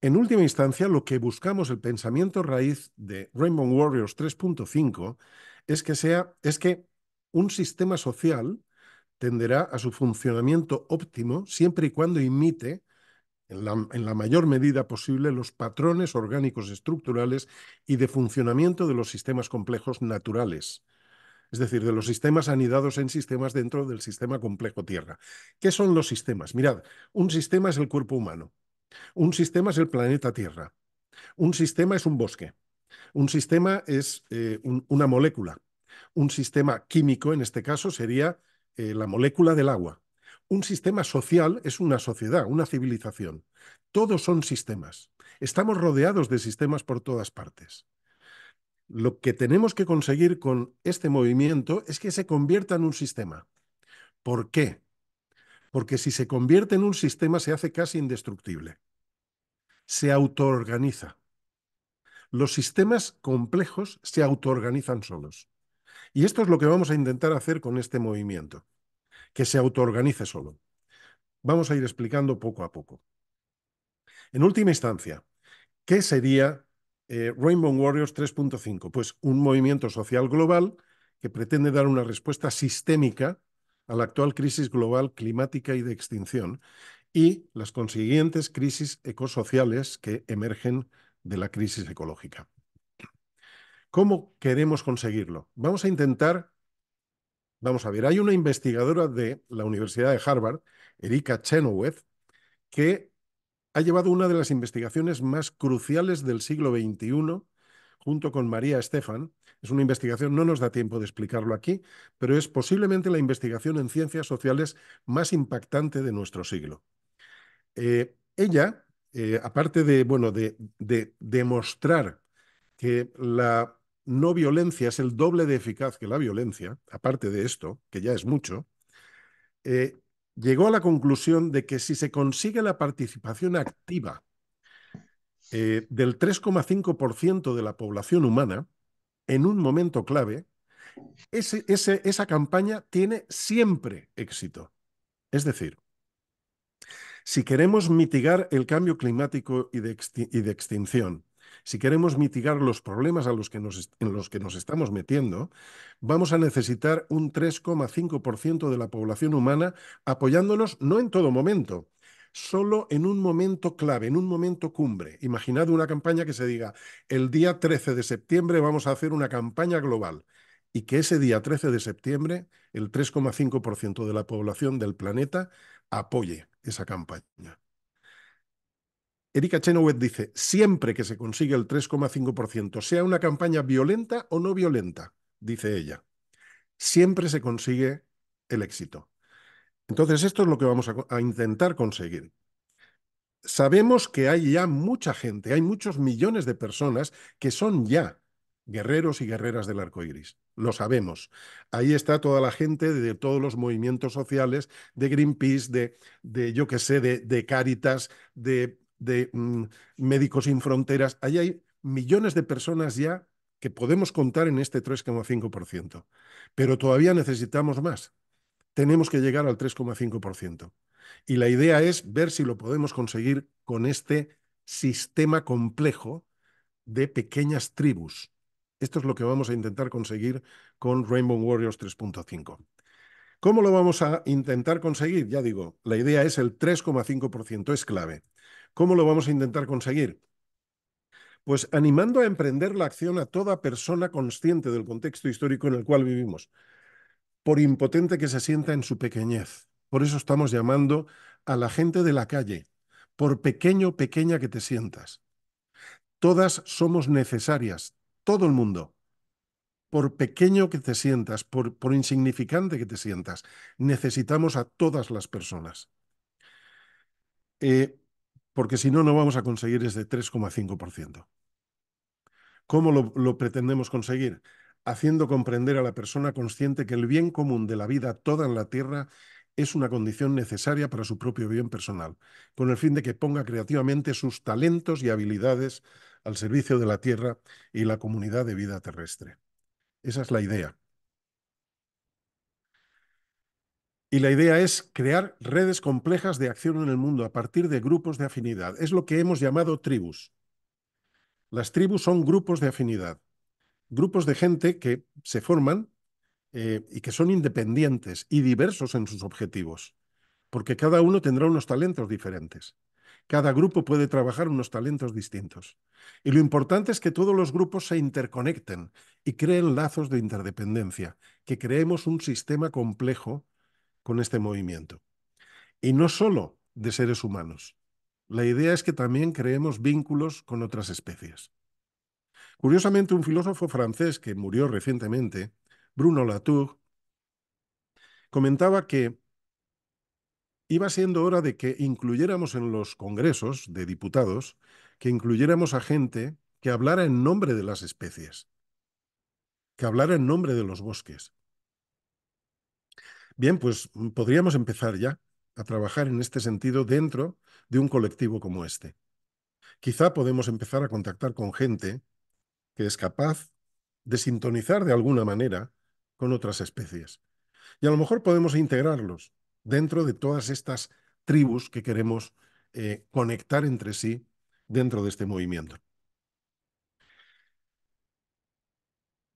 En última instancia, lo que buscamos, el pensamiento raíz de Rainbow Warriors 3.5, es que sea, es que un sistema social tenderá a su funcionamiento óptimo siempre y cuando imite en la, mayor medida posible los patrones orgánicos estructurales y de funcionamiento de los sistemas complejos naturales. Es decir, de los sistemas anidados en sistemas dentro del sistema complejo Tierra. ¿Qué son los sistemas? Mirad, un sistema es el cuerpo humano. Un sistema es el planeta Tierra. Un sistema es un bosque. Un sistema es eh, una molécula. Un sistema químico, en este caso, sería eh, la molécula del agua. Un sistema social es una sociedad, una civilización. Todos son sistemas. Estamos rodeados de sistemas por todas partes. Lo que tenemos que conseguir con este movimiento es que se convierta en un sistema. ¿Por qué? Porque si se convierte en un sistema se hace casi indestructible. Se autoorganiza. Los sistemas complejos se autoorganizan solos. Y esto es lo que vamos a intentar hacer con este movimiento, que se autoorganice solo. Vamos a ir explicando poco a poco. En última instancia, ¿qué sería eh, Rainbow Warriors 3.5? Pues un movimiento social global que pretende dar una respuesta sistémica a la actual crisis global climática y de extinción y las consiguientes crisis ecosociales que emergen de la crisis ecológica. ¿Cómo queremos conseguirlo? Vamos a intentar, vamos a ver, hay una investigadora de la Universidad de Harvard, Erika Chenoweth, que ha llevado una de las investigaciones más cruciales del siglo XXI junto con María Estefan. Es una investigación, no nos da tiempo de explicarlo aquí, pero es posiblemente la investigación en ciencias sociales más impactante de nuestro siglo. Eh, ella, eh, aparte de, bueno, de, de demostrar que la no violencia es el doble de eficaz que la violencia, aparte de esto, que ya es mucho, eh, llegó a la conclusión de que si se consigue la participación activa eh, del 3,5% de la población humana, en un momento clave, esa campaña tiene siempre éxito. Es decir, si queremos mitigar el cambio climático y de extinción, si queremos mitigar los problemas a en los que nos estamos metiendo, vamos a necesitar un 3,5% de la población humana apoyándonos no en todo momento, solo en un momento clave, en un momento cumbre. Imaginad una campaña que se diga, el día 13 de septiembre vamos a hacer una campaña global y que ese día 13 de septiembre el 3,5% de la población del planeta apoye esa campaña. Erika Chenoweth dice, siempre que se consigue el 3,5%, sea una campaña violenta o no violenta, dice ella, siempre se consigue el éxito. Entonces, esto es lo que vamos a, intentar conseguir. Sabemos que hay ya mucha gente, hay muchos millones de personas que son ya guerreros y guerreras del arco iris. Lo sabemos. Ahí está toda la gente de todos los movimientos sociales, de Greenpeace, de, de yo qué sé, de, de de de mm, Médicos Sin Fronteras. Ahí hay millones de personas ya que podemos contar en este 3,5%. Pero todavía necesitamos más. Tenemos que llegar al 3,5%. Y la idea es ver si lo podemos conseguir con este sistema complejo de pequeñas tribus. Esto es lo que vamos a intentar conseguir con Rainbow Warriors 3.5. ¿Cómo lo vamos a intentar conseguir? Ya digo, la idea es el 3,5%, es clave. ¿Cómo lo vamos a intentar conseguir? Pues animando a emprender la acción a toda persona consciente del contexto histórico en el cual vivimos, por impotente que se sienta en su pequeñez. Por eso estamos llamando a la gente de la calle, por pequeño, pequeña que te sientas. Todas somos necesarias, todo el mundo. Por pequeño que te sientas, por, por insignificante que te sientas, necesitamos a todas las personas. Eh, porque si no, no vamos a conseguir ese 3,5%. ¿Cómo lo, lo pretendemos conseguir? Haciendo comprender a la persona consciente que el bien común de la vida toda en la Tierra es una condición necesaria para su propio bien personal, con el fin de que ponga creativamente sus talentos y habilidades al servicio de la Tierra y la comunidad de vida terrestre. Esa es la idea. Y la idea es crear redes complejas de acción en el mundo a partir de grupos de afinidad. Es lo que hemos llamado tribus. Las tribus son grupos de afinidad, grupos de gente que se forman eh, y que son independientes y diversos en sus objetivos, porque cada uno tendrá unos talentos diferentes. Cada grupo puede trabajar unos talentos distintos. Y lo importante es que todos los grupos se interconecten y creen lazos de interdependencia, que creemos un sistema complejo con este movimiento. Y no solo de seres humanos. La idea es que también creemos vínculos con otras especies. Curiosamente, un filósofo francés que murió recientemente, Bruno Latour, comentaba que iba siendo hora de que incluyéramos en los congresos de diputados, que incluyéramos a gente que hablara en nombre de las especies, que hablara en nombre de los bosques, Bien, pues mm, podríamos empezar ya a trabajar en este sentido dentro de un colectivo como este. Quizá podemos empezar a contactar con gente que es capaz de sintonizar de alguna manera con otras especies. Y a lo mejor podemos integrarlos dentro de todas estas tribus que queremos eh, conectar entre sí dentro de este movimiento.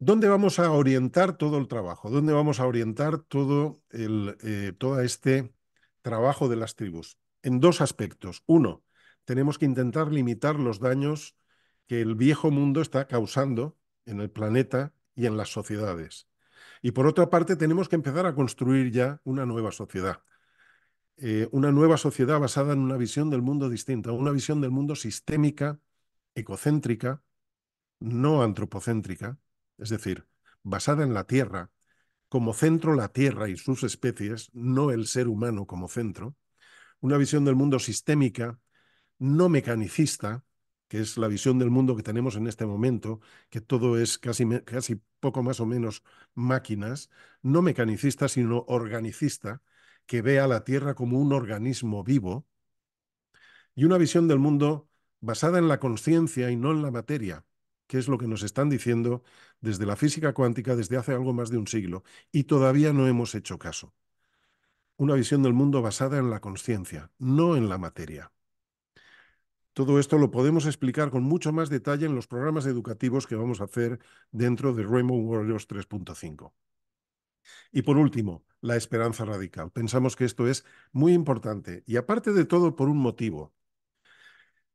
¿Dónde vamos a orientar todo el trabajo? ¿Dónde vamos a orientar todo, eh, todo este trabajo de las tribus? En dos aspectos. Uno, tenemos que intentar limitar los daños que el viejo mundo está causando en el planeta y en las sociedades. Y por otra parte, tenemos que empezar a construir ya una nueva sociedad. Eh, una nueva sociedad basada en una visión del mundo distinta, una visión del mundo sistémica, ecocéntrica, no antropocéntrica, es decir, basada en la Tierra, como centro la Tierra y sus especies, no el ser humano como centro, una visión del mundo sistémica, no mecanicista, que es la visión del mundo que tenemos en este momento, que todo es casi, poco más o menos máquinas, no mecanicista, sino organicista, que ve a la Tierra como un organismo vivo, y una visión del mundo basada en la conciencia y no en la materia, que es lo que nos están diciendo desde la física cuántica desde hace algo más de un siglo y todavía no hemos hecho caso. Una visión del mundo basada en la conciencia, no en la materia. Todo esto lo podemos explicar con mucho más detalle en los programas educativos que vamos a hacer dentro de Rainbow Warriors 3.5. Y por último, la esperanza radical. Pensamos que esto es muy importante y aparte de todo por un motivo.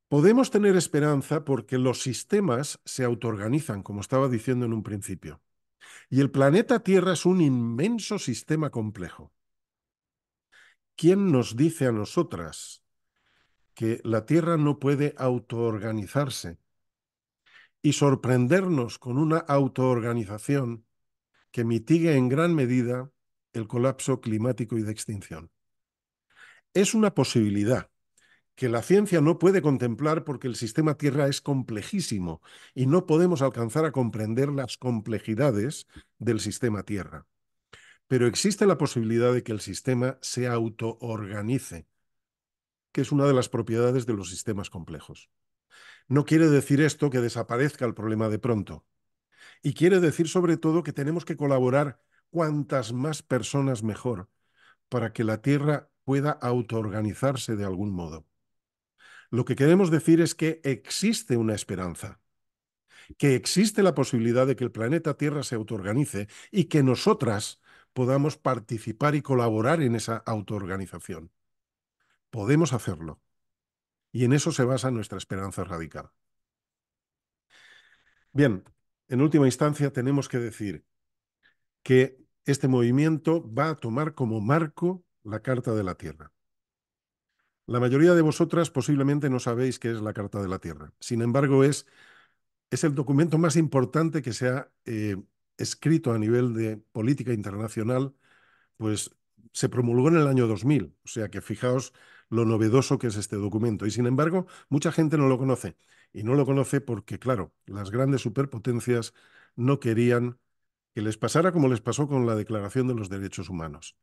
Podemos tener esperanza porque los sistemas se autoorganizan, como estaba diciendo en un principio. Y el planeta Tierra es un inmenso sistema complejo. ¿Quién nos dice a nosotras que la Tierra no puede autoorganizarse y sorprendernos con una autoorganización que mitigue en gran medida el colapso climático y de extinción? Es una posibilidad que la ciencia no puede contemplar porque el sistema Tierra es complejísimo y no podemos alcanzar a comprender las complejidades del sistema Tierra. Pero existe la posibilidad de que el sistema se autoorganice, que es una de las propiedades de los sistemas complejos. No quiere decir esto que desaparezca el problema de pronto. Y quiere decir sobre todo que tenemos que colaborar cuantas más personas mejor para que la Tierra pueda autoorganizarse de algún modo. Lo que queremos decir es que existe una esperanza, que existe la posibilidad de que el planeta Tierra se autoorganice y que nosotras podamos participar y colaborar en esa autoorganización. Podemos hacerlo. Y en eso se basa nuestra esperanza radical. Bien, en última instancia tenemos que decir que este movimiento va a tomar como marco la Carta de la Tierra. La mayoría de vosotras posiblemente no sabéis qué es la Carta de la Tierra. Sin embargo, es, es el documento más importante que se ha eh, escrito a nivel de política internacional, pues se promulgó en el año 2000. O sea que fijaos lo novedoso que es este documento. Y sin embargo, mucha gente no lo conoce. Y no lo conoce porque, claro, las grandes superpotencias no querían que les pasara como les pasó con la Declaración de los Derechos Humanos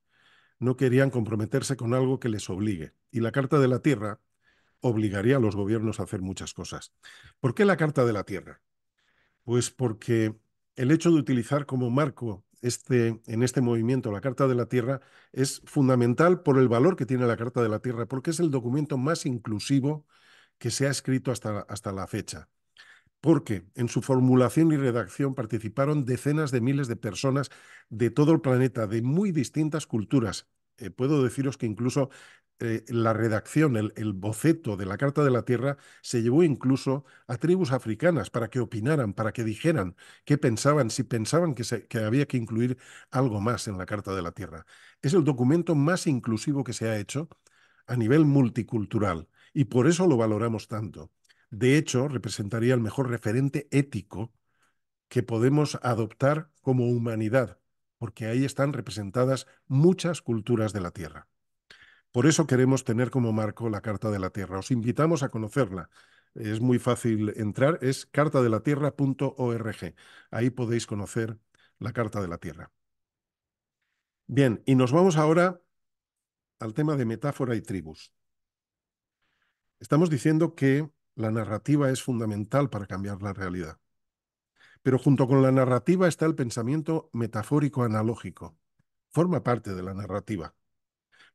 no querían comprometerse con algo que les obligue. Y la Carta de la Tierra obligaría a los gobiernos a hacer muchas cosas. ¿Por qué la Carta de la Tierra? Pues porque el hecho de utilizar como marco este, en este movimiento la Carta de la Tierra es fundamental por el valor que tiene la Carta de la Tierra, porque es el documento más inclusivo que se ha escrito hasta, hasta la fecha porque en su formulación y redacción participaron decenas de miles de personas de todo el planeta, de muy distintas culturas. Eh, puedo deciros que incluso eh, la redacción, el, boceto de la Carta de la Tierra se llevó incluso a tribus africanas para que opinaran, para que dijeran qué pensaban, si pensaban que, había que incluir algo más en la Carta de la Tierra. Es el documento más inclusivo que se ha hecho a nivel multicultural y por eso lo valoramos tanto. De hecho, representaría el mejor referente ético que podemos adoptar como humanidad, porque ahí están representadas muchas culturas de la Tierra. Por eso queremos tener como marco la Carta de la Tierra. Os invitamos a conocerla. Es muy fácil entrar, es cartadelatierra.org. Ahí podéis conocer la Carta de la Tierra. Bien, y nos vamos ahora al tema de metáfora y tribus. Estamos diciendo que la narrativa es fundamental para cambiar la realidad. Pero junto con la narrativa está el pensamiento metafórico analógico. Forma parte de la narrativa.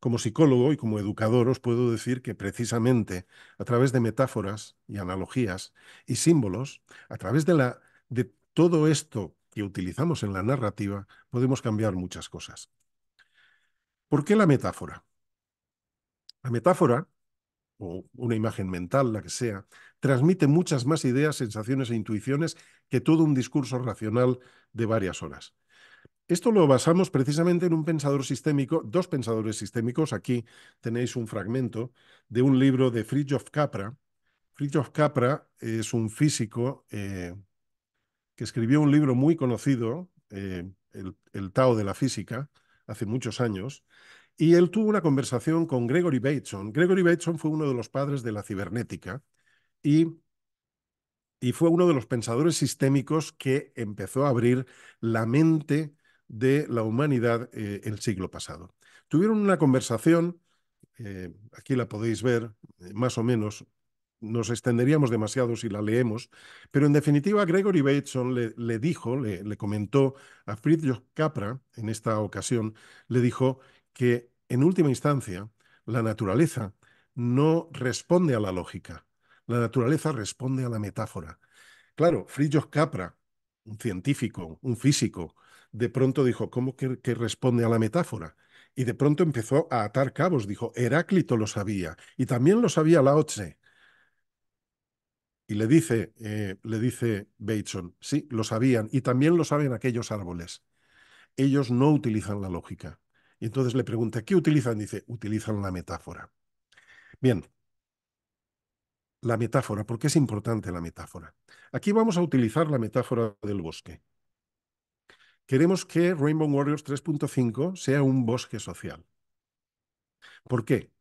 Como psicólogo y como educador os puedo decir que precisamente a través de metáforas y analogías y símbolos, a través de, la, de todo esto que utilizamos en la narrativa, podemos cambiar muchas cosas. ¿Por qué la metáfora? La metáfora o una imagen mental, la que sea, transmite muchas más ideas, sensaciones e intuiciones que todo un discurso racional de varias horas. Esto lo basamos precisamente en un pensador sistémico, dos pensadores sistémicos. Aquí tenéis un fragmento de un libro de Fridtjof Capra. Fridtjof Capra es un físico eh, que escribió un libro muy conocido, eh, el Tao de la Física, hace muchos años, y él tuvo una conversación con Gregory Bateson. Gregory Bateson fue uno de los padres de la cibernética y, y fue uno de los pensadores sistémicos que empezó a abrir la mente de la humanidad eh, el siglo pasado. Tuvieron una conversación, eh, aquí la podéis ver, eh, más o menos, nos extenderíamos demasiado si la leemos, pero en definitiva Gregory Bateson le, dijo, le, le, comentó a Friedrich Capra en esta ocasión, le dijo que en última instancia, la naturaleza no responde a la lógica, la naturaleza responde a la metáfora. Claro, Frillos Capra, un científico, un físico, de pronto dijo, ¿cómo que, responde a la metáfora? Y de pronto empezó a atar cabos, dijo, Heráclito lo sabía, y también lo sabía Lao Tse. Y le dice, eh, le dice Bateson, sí, lo sabían, y también lo saben aquellos árboles. Ellos no utilizan la lógica, y entonces le pregunta, ¿qué utilizan? Dice, utilizan la metáfora. Bien, la metáfora, ¿por qué es importante la metáfora. Aquí vamos a utilizar la metáfora del bosque. Queremos que Rainbow Warriors 3.5 sea un bosque social. ¿Por qué?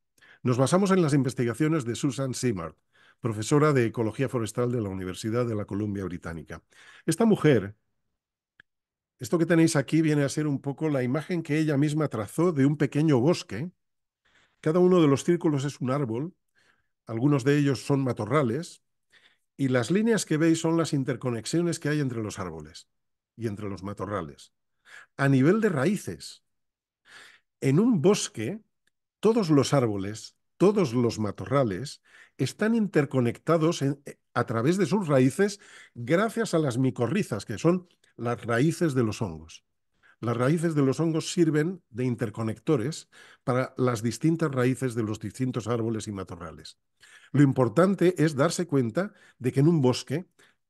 Nos basamos en las investigaciones de Susan Simard, profesora de Ecología Forestal de la Universidad de la Columbia Británica. Esta mujer esto que tenéis aquí viene a ser un poco la imagen que ella misma trazó de un pequeño bosque. Cada uno de los círculos es un árbol, algunos de ellos son matorrales, y las líneas que veis son las interconexiones que hay entre los árboles y entre los matorrales. A nivel de raíces, en un bosque, todos los árboles todos los matorrales están interconectados eh, a través de sus raíces gracias a las micorrizas, que son las raíces de los hongos. Las raíces de los hongos sirven de interconectores para las distintas raíces de los distintos árboles y matorrales. Lo importante es darse cuenta de que en un bosque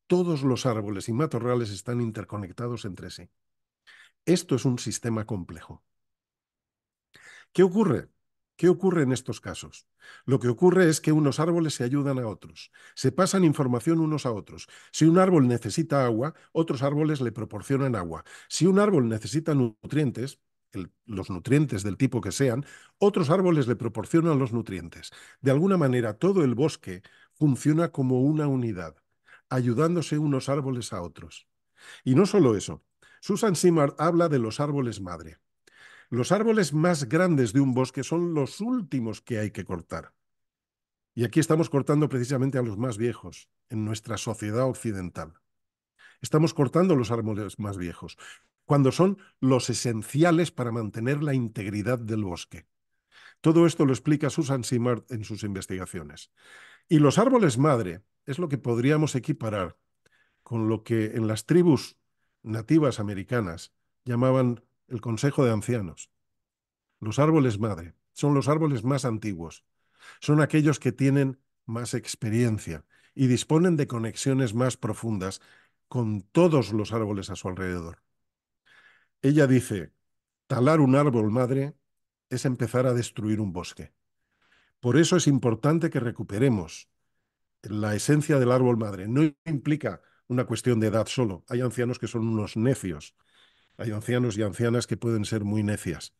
todos los árboles y matorrales están interconectados entre sí. Esto es un sistema complejo. ¿Qué ocurre? ¿Qué ocurre en estos casos? Lo que ocurre es que unos árboles se ayudan a otros, se pasan información unos a otros. Si un árbol necesita agua, otros árboles le proporcionan agua. Si un árbol necesita nutrientes, los nutrientes del tipo que sean, otros árboles le proporcionan los nutrientes. De alguna manera, todo el bosque funciona como una unidad, ayudándose unos árboles a otros. Y no solo eso, Susan Simard habla de los árboles madre. Los árboles más grandes de un bosque son los últimos que hay que cortar. Y aquí estamos cortando precisamente a los más viejos en nuestra sociedad occidental. Estamos cortando los árboles más viejos, cuando son los esenciales para mantener la integridad del bosque. Todo esto lo explica Susan Simard en sus investigaciones. Y los árboles madre es lo que podríamos equiparar con lo que en las tribus nativas americanas llamaban el Consejo de Ancianos. Los árboles madre son los árboles más antiguos. Son aquellos que tienen más experiencia y disponen de conexiones más profundas con todos los árboles a su alrededor. Ella dice, talar un árbol madre es empezar a destruir un bosque. Por eso es importante que recuperemos la esencia del árbol madre. No implica una cuestión de edad solo. Hay ancianos que son unos necios hay ancianos y ancianas que pueden ser muy necias.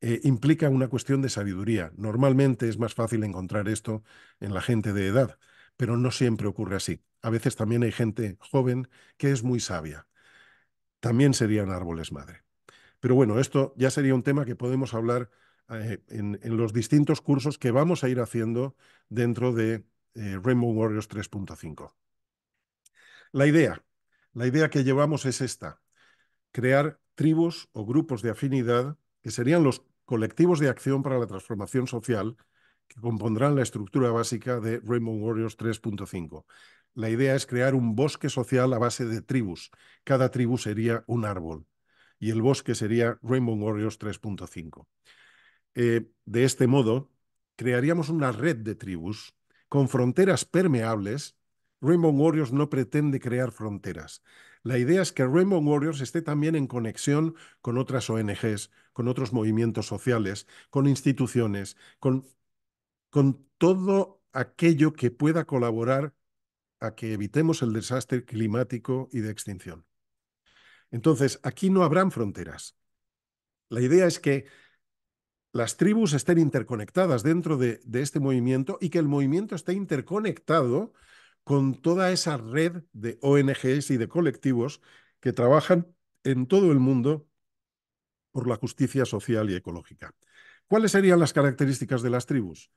Eh, implica una cuestión de sabiduría. Normalmente es más fácil encontrar esto en la gente de edad, pero no siempre ocurre así. A veces también hay gente joven que es muy sabia. También serían árboles madre. Pero bueno, esto ya sería un tema que podemos hablar eh, en, los distintos cursos que vamos a ir haciendo dentro de eh, Rainbow Warriors 3.5. La idea, la idea que llevamos es esta crear tribus o grupos de afinidad que serían los colectivos de acción para la transformación social que compondrán la estructura básica de Rainbow Warriors 3.5. La idea es crear un bosque social a base de tribus. Cada tribu sería un árbol y el bosque sería Rainbow Warriors 3.5. Eh, de este modo, crearíamos una red de tribus con fronteras permeables. Rainbow Warriors no pretende crear fronteras, la idea es que Rainbow Warriors esté también en conexión con otras ONGs, con otros movimientos sociales, con instituciones, con, todo aquello que pueda colaborar a que evitemos el desastre climático y de extinción. Entonces, aquí no habrán fronteras. La idea es que las tribus estén interconectadas dentro de, este movimiento y que el movimiento esté interconectado con toda esa red de ONGs y de colectivos que trabajan en todo el mundo por la justicia social y ecológica. ¿Cuáles serían las características de las tribus?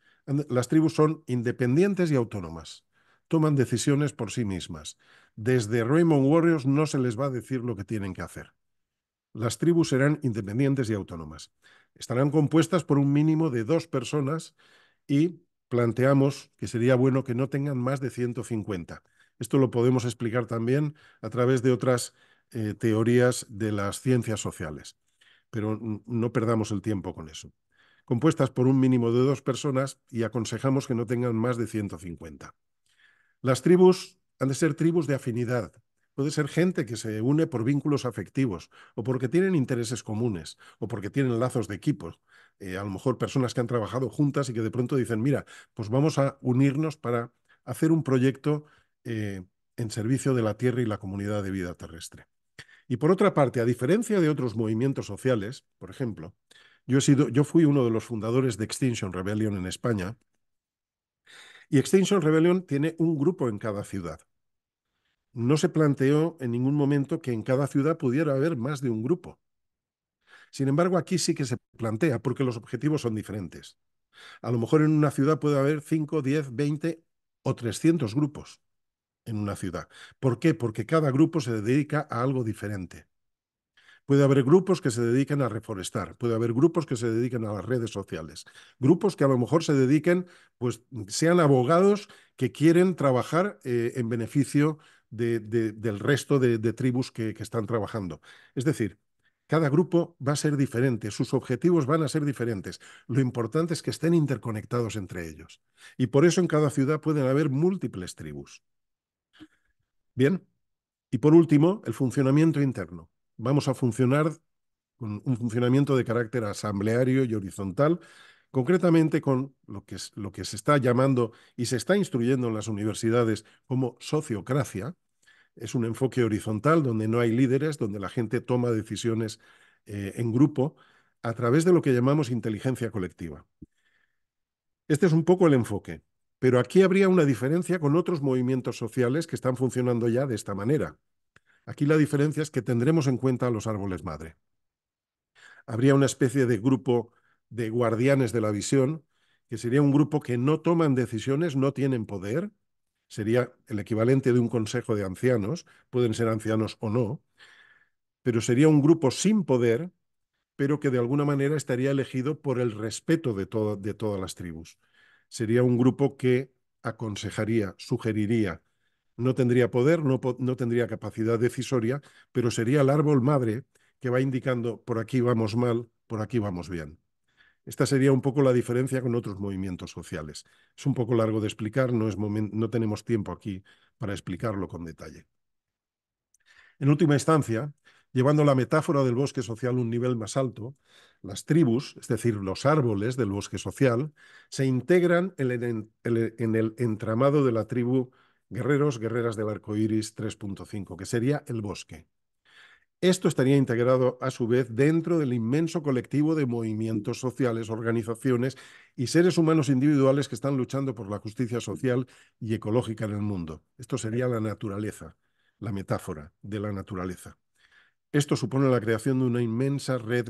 Las tribus son independientes y autónomas, toman decisiones por sí mismas. Desde Raymond Warriors no se les va a decir lo que tienen que hacer. Las tribus serán independientes y autónomas. Estarán compuestas por un mínimo de dos personas y planteamos que sería bueno que no tengan más de 150. Esto lo podemos explicar también a través de otras eh, teorías de las ciencias sociales, pero no perdamos el tiempo con eso. Compuestas por un mínimo de dos personas y aconsejamos que no tengan más de 150. Las tribus han de ser tribus de afinidad, Puede ser gente que se une por vínculos afectivos o porque tienen intereses comunes o porque tienen lazos de equipo. Eh, a lo mejor personas que han trabajado juntas y que de pronto dicen, mira, pues vamos a unirnos para hacer un proyecto eh, en servicio de la Tierra y la comunidad de vida terrestre. Y por otra parte, a diferencia de otros movimientos sociales, por ejemplo, yo, he sido, yo fui uno de los fundadores de Extinction Rebellion en España, y Extinction Rebellion tiene un grupo en cada ciudad no se planteó en ningún momento que en cada ciudad pudiera haber más de un grupo. Sin embargo, aquí sí que se plantea, porque los objetivos son diferentes. A lo mejor en una ciudad puede haber 5, 10, 20 o 300 grupos en una ciudad. ¿Por qué? Porque cada grupo se dedica a algo diferente. Puede haber grupos que se dedican a reforestar, puede haber grupos que se dedican a las redes sociales, grupos que a lo mejor se dediquen, pues sean abogados que quieren trabajar eh, en beneficio del resto de, tribus que, están trabajando. Es decir, cada grupo va a ser diferente, sus objetivos van a ser diferentes. Lo importante es que estén interconectados entre ellos. Y por eso en cada ciudad pueden haber múltiples tribus. Bien. Y por último, el funcionamiento interno. Vamos a funcionar con un funcionamiento de carácter asambleario y horizontal concretamente con lo que, es, lo que se está llamando y se está instruyendo en las universidades como sociocracia. Es un enfoque horizontal donde no hay líderes, donde la gente toma decisiones eh, en grupo a través de lo que llamamos inteligencia colectiva. Este es un poco el enfoque, pero aquí habría una diferencia con otros movimientos sociales que están funcionando ya de esta manera. Aquí la diferencia es que tendremos en cuenta los árboles madre. Habría una especie de grupo de guardianes de la visión, que sería un grupo que no toman decisiones, no tienen poder, sería el equivalente de un consejo de ancianos, pueden ser ancianos o no, pero sería un grupo sin poder, pero que de alguna manera estaría elegido por el respeto de, de todas las tribus. Sería un grupo que aconsejaría, sugeriría, no tendría poder, no tendría capacidad decisoria, pero sería el árbol madre que va indicando por aquí vamos mal, por aquí vamos bien. Esta sería un poco la diferencia con otros movimientos sociales. Es un poco largo de explicar, no, tenemos tiempo aquí para explicarlo con detalle. En última instancia, llevando la metáfora del bosque social a un nivel más alto, las tribus, es decir, los árboles del bosque social, se integran en el, en el entramado de la tribu Guerreros, Guerreras del Arco Iris 3.5, que sería el bosque. Esto estaría integrado a su vez dentro del inmenso colectivo de movimientos sociales, organizaciones y seres humanos individuales que están luchando por la justicia social y ecológica en el mundo. Esto sería la naturaleza, la metáfora de la naturaleza. Esto supone la creación de una inmensa red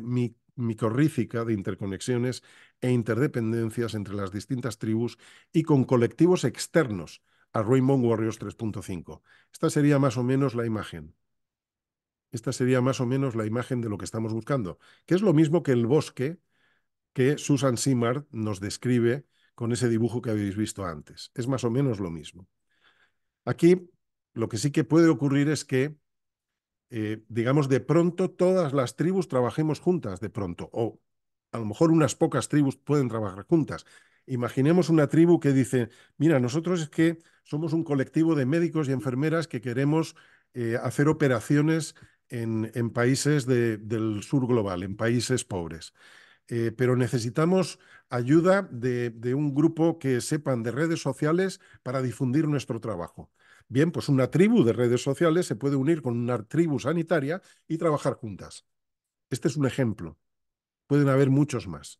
micorrífica de interconexiones e interdependencias entre las distintas tribus y con colectivos externos a Rainbow Warriors 3.5. Esta sería más o menos la imagen. Esta sería más o menos la imagen de lo que estamos buscando, que es lo mismo que el bosque que Susan Simard nos describe con ese dibujo que habéis visto antes. Es más o menos lo mismo. Aquí lo que sí que puede ocurrir es que, eh, digamos, de pronto todas las tribus trabajemos juntas, de pronto, o a lo mejor unas pocas tribus pueden trabajar juntas. Imaginemos una tribu que dice, mira, nosotros es que somos un colectivo de médicos y enfermeras que queremos eh, hacer operaciones en, países del sur global, en países pobres. Eh, pero necesitamos ayuda de, de, un grupo que sepan de redes sociales para difundir nuestro trabajo. Bien, pues una tribu de redes sociales se puede unir con una tribu sanitaria y trabajar juntas. Este es un ejemplo. Pueden haber muchos más.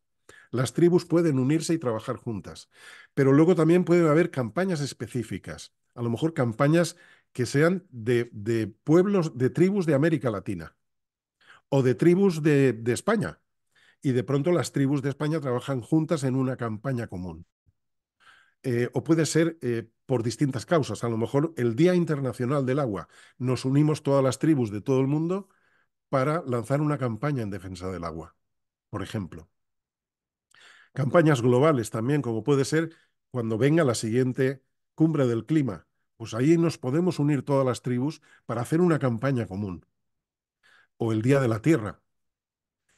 Las tribus pueden unirse y trabajar juntas, pero luego también pueden haber campañas específicas, a lo mejor campañas que sean de, pueblos, de tribus de América Latina o de tribus de, España. Y de pronto las tribus de España trabajan juntas en una campaña común. Eh, o puede ser eh, por distintas causas. A lo mejor el Día Internacional del Agua. Nos unimos todas las tribus de todo el mundo para lanzar una campaña en defensa del agua, por ejemplo. Campañas globales también, como puede ser cuando venga la siguiente cumbre del clima. Pues ahí nos podemos unir todas las tribus para hacer una campaña común. O el Día de la Tierra.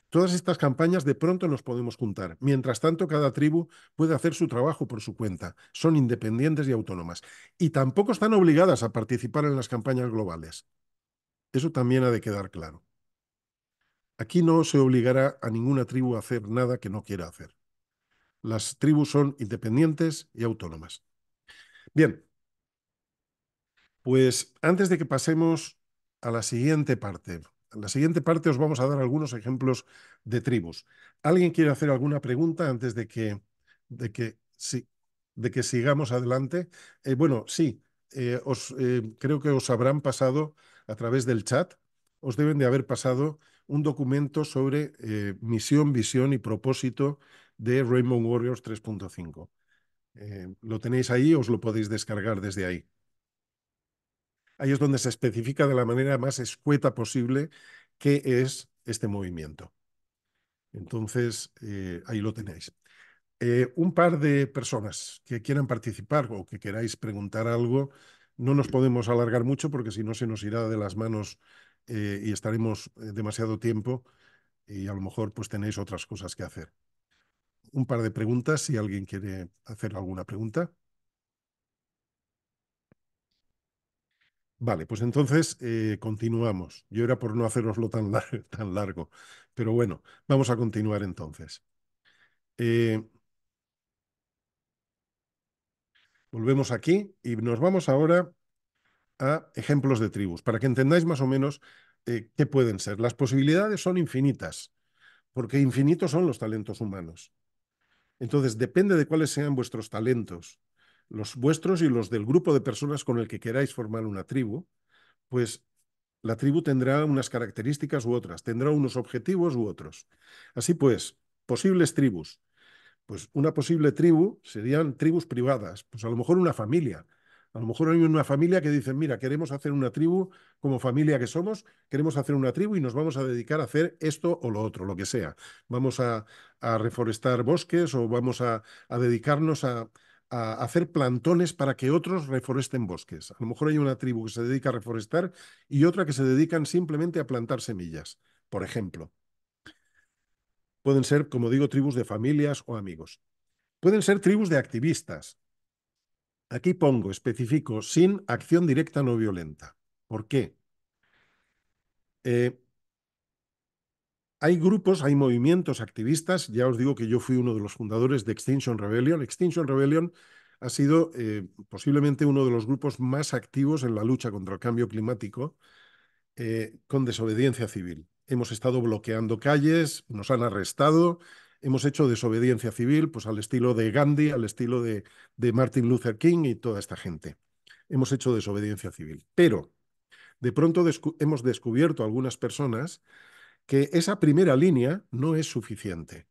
Todas estas campañas de pronto nos podemos juntar. Mientras tanto, cada tribu puede hacer su trabajo por su cuenta. Son independientes y autónomas. Y tampoco están obligadas a participar en las campañas globales. Eso también ha de quedar claro. Aquí no se obligará a ninguna tribu a hacer nada que no quiera hacer. Las tribus son independientes y autónomas. Bien, pues antes de que pasemos a la siguiente parte, en la siguiente parte os vamos a dar algunos ejemplos de tribus. ¿Alguien quiere hacer alguna pregunta antes de que, de que, sí, de que sigamos adelante? Eh, bueno, sí, eh, os, eh, creo que os habrán pasado a través del chat, os deben de haber pasado un documento sobre misión, visión y propósito de Rainbow Warriors 3.5. lo tenéis ahí, os lo podéis descargar desde ahí ahí es donde se especifica de la manera más escueta posible qué es este movimiento. Entonces, eh, ahí lo tenéis. Eh, un par de personas que quieran participar o que queráis preguntar algo, no nos podemos alargar mucho porque si no se nos irá de las manos eh, y estaremos demasiado tiempo y a lo mejor pues tenéis otras cosas que hacer. Un par de preguntas, si alguien quiere hacer alguna pregunta. Vale, pues entonces eh, continuamos. Yo era por no haceroslo tan, *laughs* tan, largo, pero bueno, vamos a continuar entonces. Eh, volvemos aquí y nos vamos ahora a ejemplos de tribus, para que entendáis más o menos eh, qué pueden ser. Las posibilidades son infinitas, porque infinitos son los talentos humanos. Entonces, depende de cuáles sean vuestros talentos los vuestros y los del grupo de personas con el que queráis formar una tribu, pues la tribu tendrá unas características u otras, tendrá unos objetivos u otros. Así pues, posibles tribus. Pues una posible tribu serían tribus privadas, pues a lo mejor una familia. A lo mejor hay una familia que dice, mira, queremos hacer una tribu como familia que somos, queremos hacer una tribu y nos vamos a dedicar a hacer esto o lo otro, lo que sea. Vamos a, reforestar bosques o vamos a dedicarnos a, a hacer plantones para que otros reforesten bosques. A lo mejor hay una tribu que se dedica a reforestar y otra que se dedican simplemente a plantar semillas, por ejemplo. Pueden ser, como digo, tribus de familias o amigos. Pueden ser tribus de activistas. Aquí pongo, especifico, sin acción directa no violenta. ¿Por qué? Eh, hay grupos, hay movimientos activistas. Ya os digo que yo fui uno de los fundadores de Extinction Rebellion. Extinction Rebellion ha sido eh, posiblemente uno de los grupos más activos en la lucha contra el cambio climático eh, con desobediencia civil. Hemos estado bloqueando calles, nos han arrestado, hemos hecho desobediencia civil pues, al estilo de Gandhi, al estilo de, Martin Luther King y toda esta gente. Hemos hecho desobediencia civil. Pero de pronto hemos descubierto algunas personas que esa primera línea no es suficiente.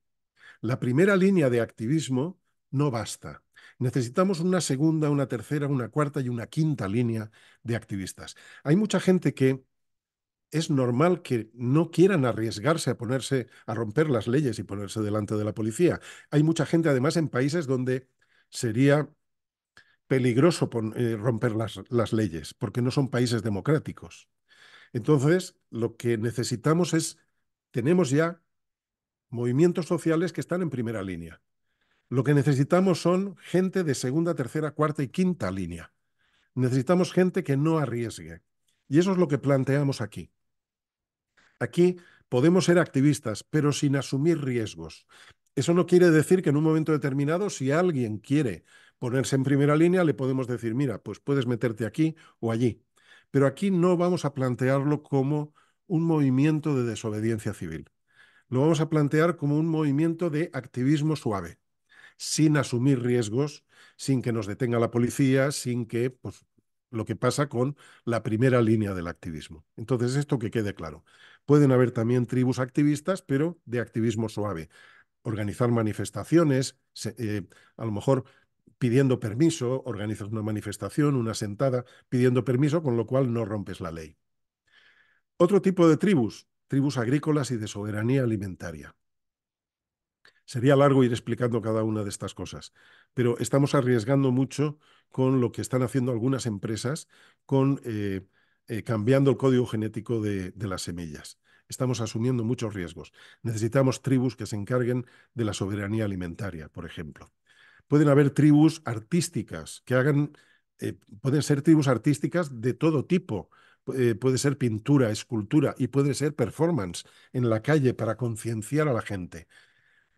La primera línea de activismo no basta. Necesitamos una segunda, una tercera, una cuarta y una quinta línea de activistas. Hay mucha gente que es normal que no quieran arriesgarse a ponerse a romper las leyes y ponerse delante de la policía. Hay mucha gente además en países donde sería peligroso eh, romper las leyes porque no son países democráticos. Entonces, lo que necesitamos es, tenemos ya movimientos sociales que están en primera línea. Lo que necesitamos son gente de segunda, tercera, cuarta y quinta línea. Necesitamos gente que no arriesgue. Y eso es lo que planteamos aquí. Aquí podemos ser activistas, pero sin asumir riesgos. Eso no quiere decir que en un momento determinado, si alguien quiere ponerse en primera línea, le podemos decir, mira, pues puedes meterte aquí o allí. Pero aquí no vamos a plantearlo como un movimiento de desobediencia civil. Lo vamos a plantear como un movimiento de activismo suave, sin asumir riesgos, sin que nos detenga la policía, sin que pues, lo que pasa con la primera línea del activismo. Entonces, esto que quede claro. Pueden haber también tribus activistas, pero de activismo suave. Organizar manifestaciones, eh, a lo mejor pidiendo permiso, organizas una manifestación, una sentada, pidiendo permiso, con lo cual no rompes la ley. Otro tipo de tribus, tribus agrícolas y de soberanía alimentaria. Sería largo ir explicando cada una de estas cosas, pero estamos arriesgando mucho con lo que están haciendo algunas empresas con eh, eh, cambiando el código genético de las semillas. Estamos asumiendo muchos riesgos. Necesitamos tribus que se encarguen de la soberanía alimentaria, por ejemplo pueden haber tribus artísticas que hagan, eh, pueden ser tribus artísticas de todo tipo. Eh, puede ser pintura, escultura y puede ser performance en la calle para concienciar a la gente.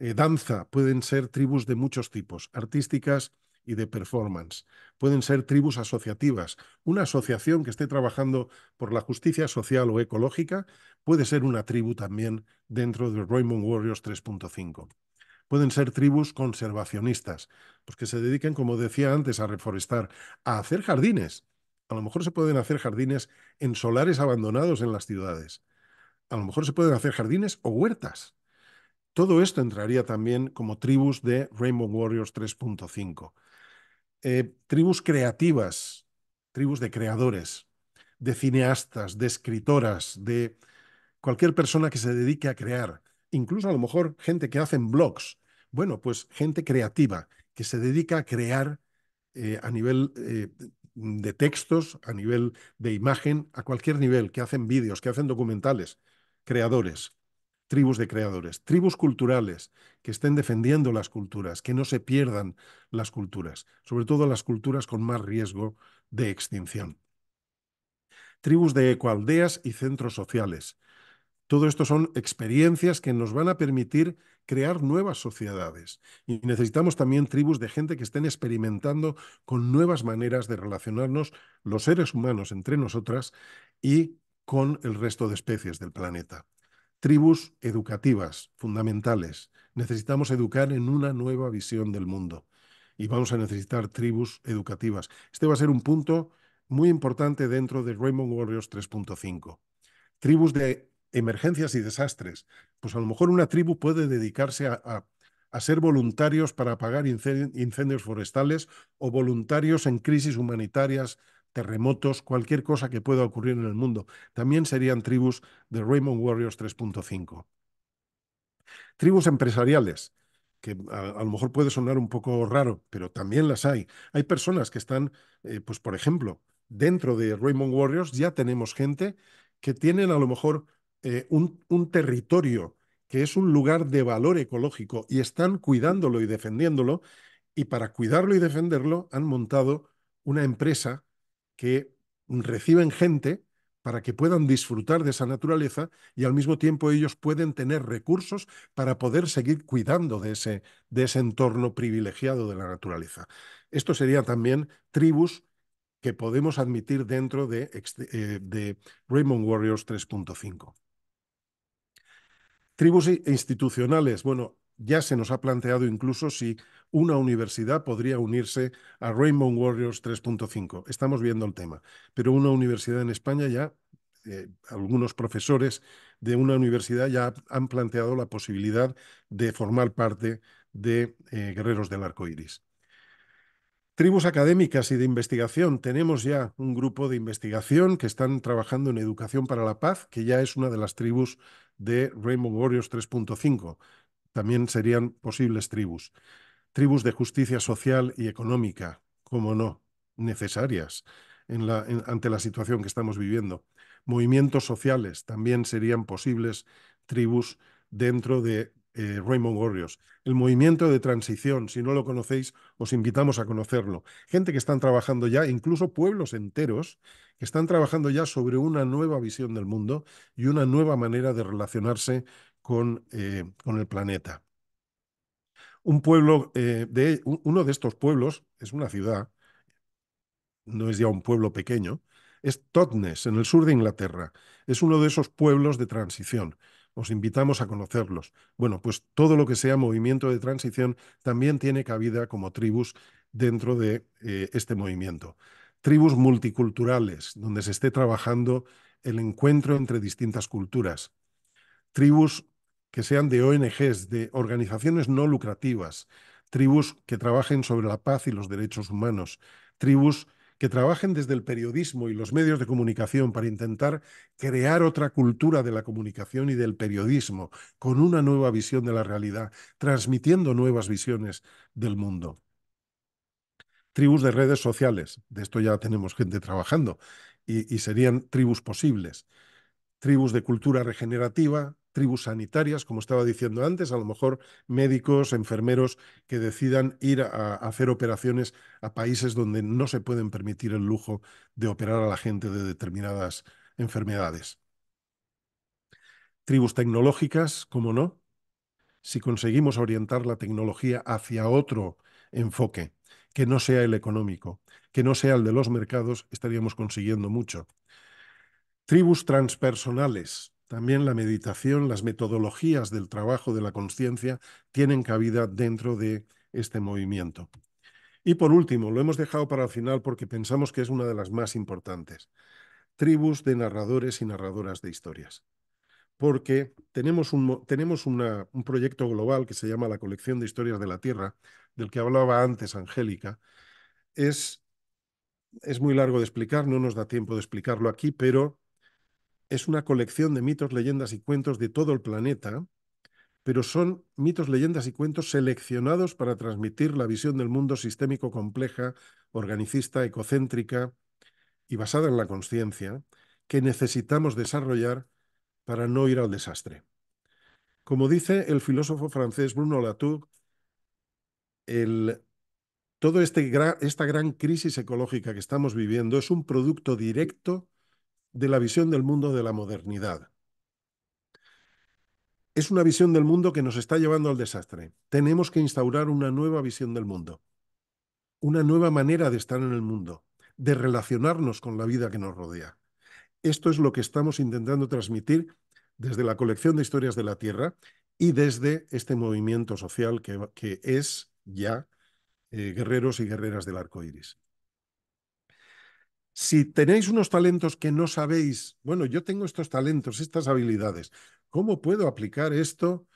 Eh, danza, pueden ser tribus de muchos tipos, artísticas y de performance. Pueden ser tribus asociativas. Una asociación que esté trabajando por la justicia social o ecológica puede ser una tribu también dentro de Raymond Warriors 3.5 pueden ser tribus conservacionistas, pues que se dediquen, como decía antes, a reforestar, a hacer jardines. A lo mejor se pueden hacer jardines en solares abandonados en las ciudades. A lo mejor se pueden hacer jardines o huertas. Todo esto entraría también como tribus de Rainbow Warriors 3.5. Eh, tribus creativas, tribus de creadores, de cineastas, de escritoras, de cualquier persona que se dedique a crear, incluso a lo mejor gente que hacen blogs, bueno, pues gente creativa que se dedica a crear eh, a nivel eh, de textos, a nivel de imagen, a cualquier nivel, que hacen vídeos, que hacen documentales, creadores, tribus de creadores, tribus culturales que estén defendiendo las culturas, que no se pierdan las culturas, sobre todo las culturas con más riesgo de extinción. Tribus de ecoaldeas y centros sociales. Todo esto son experiencias que nos van a permitir crear nuevas sociedades. Y necesitamos también tribus de gente que estén experimentando con nuevas maneras de relacionarnos los seres humanos entre nosotras y con el resto de especies del planeta. Tribus educativas, fundamentales. Necesitamos educar en una nueva visión del mundo. Y vamos a necesitar tribus educativas. Este va a ser un punto muy importante dentro de raymond Warriors 3.5. Tribus de emergencias y desastres. Pues a lo mejor una tribu puede dedicarse a, ser voluntarios para apagar incendios forestales o voluntarios en crisis humanitarias, terremotos, cualquier cosa que pueda ocurrir en el mundo. También serían tribus de Raymond Warriors 3.5. Tribus empresariales que a, lo mejor puede sonar un poco raro, pero también las hay. Hay personas que están, eh, pues por ejemplo, dentro de Raymond Warriors ya tenemos gente que tienen a lo mejor eh, un, un, territorio que es un lugar de valor ecológico y están cuidándolo y defendiéndolo, y para cuidarlo y defenderlo han montado una empresa que reciben gente para que puedan disfrutar de esa naturaleza y al mismo tiempo ellos pueden tener recursos para poder seguir cuidando de ese, de ese entorno privilegiado de la naturaleza. Esto sería también tribus que podemos admitir dentro de, eh, de Raymond Warriors 3.5. Tribus institucionales. Bueno, ya se nos ha planteado incluso si una universidad podría unirse a Rainbow Warriors 3.5. Estamos viendo el tema. Pero una universidad en España ya, eh, algunos profesores de una universidad ya han planteado la posibilidad de formar parte de eh, Guerreros del Arco Iris. Tribus académicas y de investigación. Tenemos ya un grupo de investigación que están trabajando en educación para la paz, que ya es una de las tribus de Rainbow Warriors 3.5. También serían posibles tribus. Tribus de justicia social y económica, como no, necesarias ante la situación que estamos viviendo. Movimientos sociales también serían posibles tribus dentro de eh, Raymond Gorrios. El movimiento de transición, si no lo conocéis, os invitamos a conocerlo. Gente que están trabajando ya, incluso pueblos enteros, que están trabajando ya sobre una nueva visión del mundo y una nueva manera de relacionarse con, eh, el planeta. Un pueblo, eh, de, uno de estos pueblos, es una ciudad, no es ya un pueblo pequeño, es Totnes, en el sur de Inglaterra. Es uno de esos pueblos de transición os invitamos a conocerlos. Bueno, pues todo lo que sea movimiento de transición también tiene cabida como tribus dentro de eh, este movimiento. Tribus multiculturales, donde se esté trabajando el encuentro entre distintas culturas. Tribus que sean de ONGs, de organizaciones no lucrativas. Tribus que trabajen sobre la paz y los derechos humanos. Tribus que trabajen desde el periodismo y los medios de comunicación para intentar crear otra cultura de la comunicación y del periodismo, con una nueva visión de la realidad, transmitiendo nuevas visiones del mundo. Tribus de redes sociales, de esto ya tenemos gente trabajando, y, serían tribus posibles tribus de cultura regenerativa, tribus sanitarias, como estaba diciendo antes, a lo mejor médicos, enfermeros que decidan ir a, hacer operaciones a países donde no se pueden permitir el lujo de operar a la gente de determinadas enfermedades. Tribus tecnológicas, ¿cómo no, si conseguimos orientar la tecnología hacia otro enfoque, que no sea el económico, que no sea el de los mercados, estaríamos consiguiendo mucho. Tribus transpersonales. También la meditación, las metodologías del trabajo de la conciencia tienen cabida dentro de este movimiento. Y por último, lo hemos dejado para el final porque pensamos que es una de las más importantes. Tribus de narradores y narradoras de historias porque tenemos, un, tenemos un, proyecto global que se llama la colección de historias de la Tierra, del que hablaba antes Angélica. Es, es muy largo de explicar, no nos da tiempo de explicarlo aquí, pero es una colección de mitos, leyendas y cuentos de todo el planeta, pero son mitos, leyendas y cuentos seleccionados para transmitir la visión del mundo sistémico compleja, organicista, ecocéntrica y basada en la conciencia que necesitamos desarrollar para no ir al desastre. Como dice el filósofo francés Bruno Latour, el, todo este esta gran crisis ecológica que estamos viviendo es un producto directo de la visión del mundo de la modernidad. Es una visión del mundo que nos está llevando al desastre. Tenemos que instaurar una nueva visión del mundo, una nueva manera de estar en el mundo, de relacionarnos con la vida que nos rodea. Esto es lo que estamos intentando transmitir desde la colección de historias de la Tierra y desde este movimiento social que, es ya eh, guerreros y guerreras del arco iris. Si tenéis unos talentos que no sabéis, bueno, yo tengo estos talentos, estas habilidades, ¿cómo puedo aplicar esto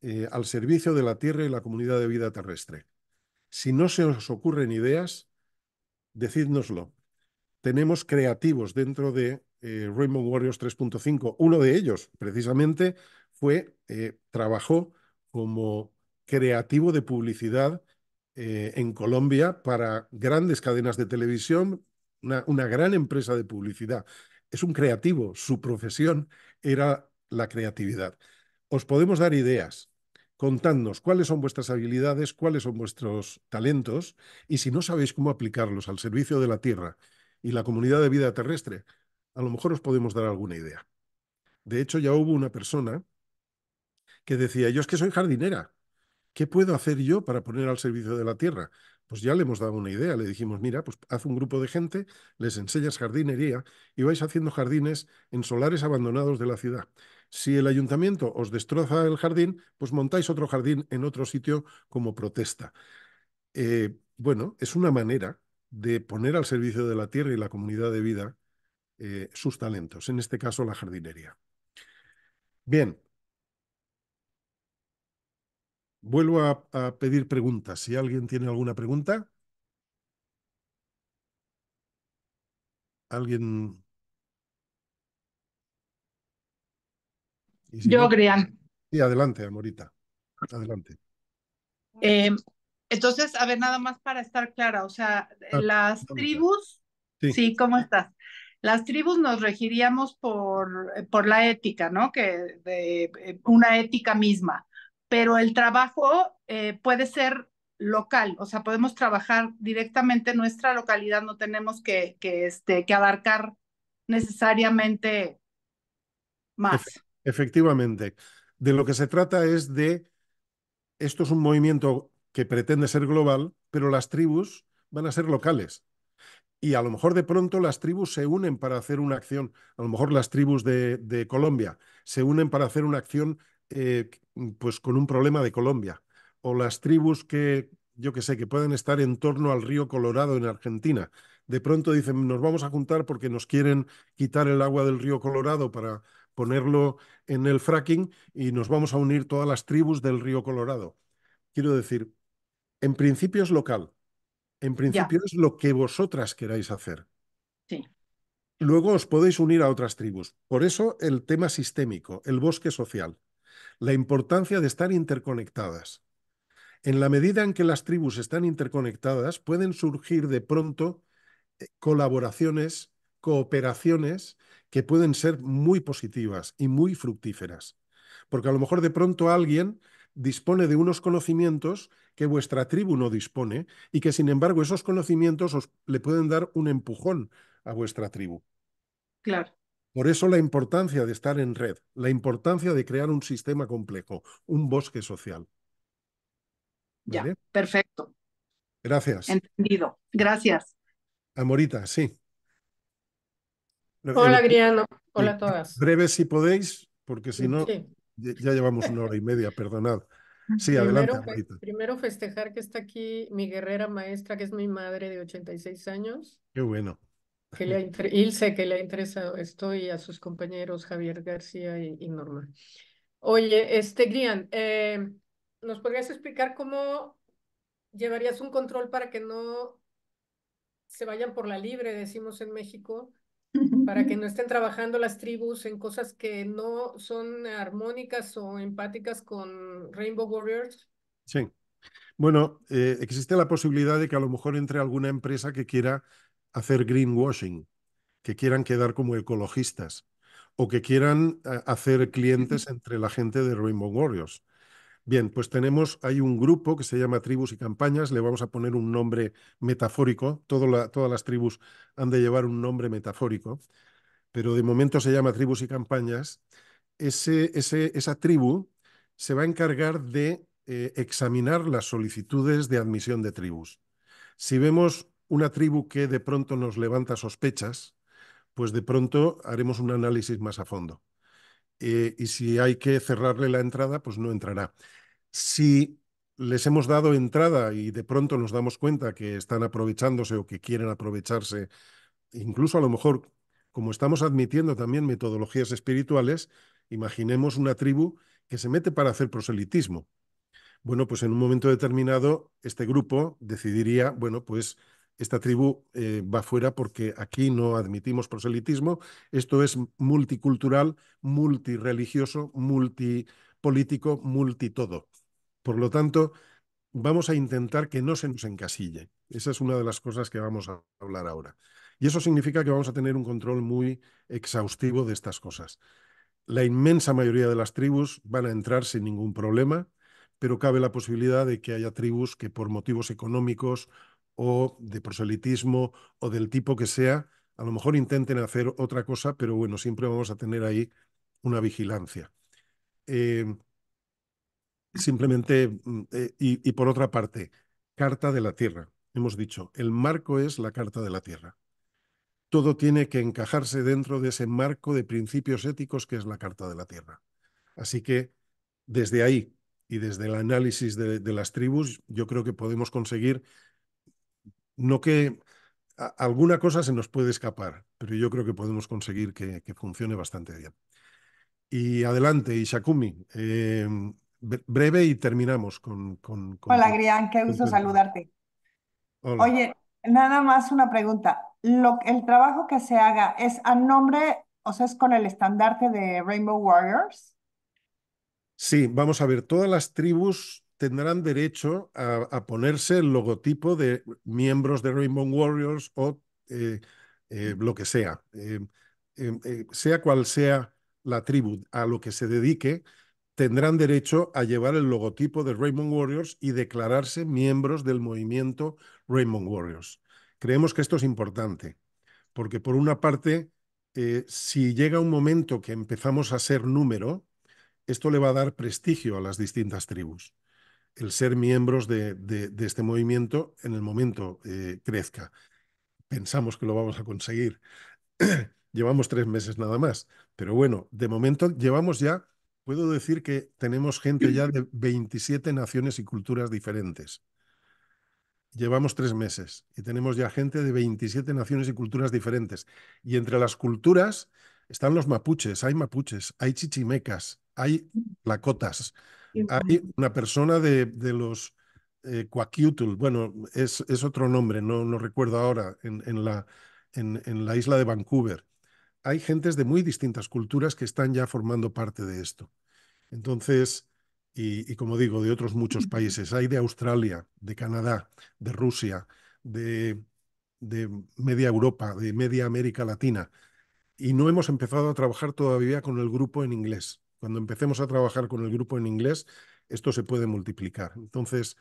eh, al servicio de la Tierra y la comunidad de vida terrestre? Si no se os ocurren ideas, decídnoslo. Tenemos creativos dentro de eh, Rainbow Warriors 3.5. Uno de ellos, precisamente, fue, eh, trabajó como creativo de publicidad eh, en Colombia para grandes cadenas de televisión, una, gran empresa de publicidad. Es un creativo, su profesión era la creatividad. Os podemos dar ideas, contadnos cuáles son vuestras habilidades, cuáles son vuestros talentos y si no sabéis cómo aplicarlos al servicio de la Tierra y la comunidad de vida terrestre, a lo mejor os podemos dar alguna idea. De hecho, ya hubo una persona que decía, yo es que soy jardinera, ¿qué puedo hacer yo para poner al servicio de la Tierra? pues ya le hemos dado una idea, le dijimos, mira, pues haz un grupo de gente, les enseñas jardinería y vais haciendo jardines en solares abandonados de la ciudad. Si el ayuntamiento os destroza el jardín, pues montáis otro jardín en otro sitio como protesta. Eh, bueno, es una manera de poner al servicio de la tierra y la comunidad de vida eh, sus talentos, en este caso la jardinería. Bien, Vuelvo a, pedir preguntas. Si alguien tiene alguna pregunta. ¿Alguien? Yo, Sí, adelante, Amorita. Adelante. Eh, entonces, a ver, nada más para estar clara, o sea, ah, las tribus, sí. sí. ¿cómo estás? Las tribus nos regiríamos por, por la ética, ¿no? Que de, eh, una ética misma pero el trabajo eh, puede ser local, o sea, podemos trabajar directamente en nuestra localidad, no tenemos que, este, que abarcar necesariamente más. Efectivamente. De lo que se trata es de, esto es un movimiento que pretende ser global, pero las tribus van a ser locales. Y a lo mejor de pronto las tribus se unen para hacer una acción, a lo mejor las tribus de, de Colombia se unen para hacer una acción eh, pues con un problema de Colombia, o las tribus que, yo que sé, que pueden estar en torno al río Colorado en Argentina. De pronto dicen, nos vamos a juntar porque nos quieren quitar el agua del río Colorado para ponerlo en el fracking y nos vamos a unir todas las tribus del río Colorado. Quiero decir, en principio es local, en principio es lo que vosotras queráis hacer. Luego os podéis unir a otras tribus. Por eso el tema sistémico, el bosque social la importancia de estar interconectadas. En la medida en que las tribus están interconectadas, pueden surgir de pronto eh, colaboraciones, cooperaciones que pueden ser muy positivas y muy fructíferas. Porque a lo mejor de pronto alguien dispone de unos conocimientos que vuestra tribu no dispone y que sin embargo esos conocimientos os le pueden dar un empujón a vuestra tribu. Claro. Por eso la importancia de estar en red, la importancia de crear un sistema complejo, un bosque social. Ya, perfecto. Gracias. Entendido. Gracias. Amorita, sí. Hola, Griano. Eh, Hola a todas. Breve si podéis, porque si no, ya llevamos una hora y media, perdonad. Sí, adelante. primero festejar que está aquí mi guerrera maestra, que es mi madre de 86 años. Qué bueno que le ha que le interesa interesado esto y a sus compañeros Javier García y, Norma. Oye, este, Grian, em, ¿nos podrías explicar cómo llevarías un control para que no se vayan por la libre, decimos en México, para que no estén trabajando las tribus en cosas que no son armónicas o empáticas con Rainbow Warriors? Sí. Bueno, eh, existe la posibilidad de que a lo mejor entre alguna empresa que quiera hacer greenwashing, que quieran quedar como ecologistas o que quieran eh, hacer clientes entre la gente de Rainbow Warriors. Bien, pues tenemos, hay un grupo que se llama Tribus y Campañas, le vamos a poner un nombre metafórico, todas las tribus han de llevar un nombre metafórico, pero de momento se llama Tribus y Campañas. Ese, esa tribu se va a encargar de eh, examinar las solicitudes de admisión de tribus. Si vemos una tribu que de pronto nos levanta sospechas, pues de pronto haremos un análisis más a fondo. Eh, y si hay que cerrarle la entrada, pues no entrará. Si les hemos dado entrada y de pronto nos damos cuenta que están aprovechándose o que quieren aprovecharse, incluso a lo mejor, como estamos admitiendo también metodologías espirituales, imaginemos una tribu que se mete para hacer proselitismo. Bueno, pues en un momento determinado este grupo decidiría, bueno, pues esta tribu eh, va fuera porque aquí no admitimos proselitismo. Esto es multicultural, multireligioso, multipolítico, multitodo. Por lo tanto, vamos a intentar que no se nos encasille. Esa es una de las cosas que vamos a hablar ahora. Y eso significa que vamos a tener un control muy exhaustivo de estas cosas. La inmensa mayoría de las tribus van a entrar sin ningún problema, pero cabe la posibilidad de que haya tribus que por motivos económicos o de proselitismo o del tipo que sea, a lo mejor intenten hacer otra cosa, pero bueno, siempre vamos a tener ahí una vigilancia. Eh, simplemente, mm, eh, y, por otra parte, Carta de la Tierra. Hemos dicho, el marco es la Carta de la Tierra. Todo tiene que encajarse dentro de ese marco de principios éticos que es la Carta de la Tierra. Así que desde ahí y desde el análisis de las tribus, yo creo que podemos conseguir no que alguna cosa se nos puede escapar, pero yo creo que podemos conseguir que, funcione bastante bien. Y adelante, Ishakumi. Eh, breve y terminamos con... Hola, Grian, qué gusto saludarte. Oye, nada más una pregunta. ¿El trabajo que se haga es a nombre, o sea, es con el estandarte de Rainbow Warriors? Sí, vamos a ver, todas las tribus tendrán derecho a, ponerse el logotipo de miembros de Rainbow Warriors o eh, eh, lo que sea, eh, em, sea cual sea la tribu a lo que se dedique, tendrán derecho a llevar el logotipo de Raymond Warriors y declararse miembros del movimiento Raymond Warriors. Creemos que esto es importante, porque por una parte, si llega un momento que empezamos a ser número, esto le va a dar prestigio a las distintas tribus el ser miembros de, este movimiento en el momento eh, crezca. Pensamos que lo vamos a conseguir. *clears throat* llevamos tres meses nada más, pero bueno, de momento llevamos ya, puedo decir que tenemos gente ya de 27 naciones y culturas diferentes. Llevamos tres meses y tenemos ya gente de 27 naciones y culturas diferentes. Y entre las culturas están los mapuches, hay mapuches, hay chichimecas, hay lacotas, hay una persona de, los eh, bueno, es, otro nombre, no, no recuerdo ahora, en, la, en, la isla de Vancouver. Hay gentes de muy distintas culturas que están ya formando parte de esto. Entonces, y, y como digo, de otros muchos países. Hay de Australia, de Canadá, de Rusia, de, de media Europa, de media América Latina. Y no hemos empezado a trabajar todavía con el grupo en inglés. Cuando empecemos a trabajar con el grupo en inglés, esto se puede multiplicar. Entonces,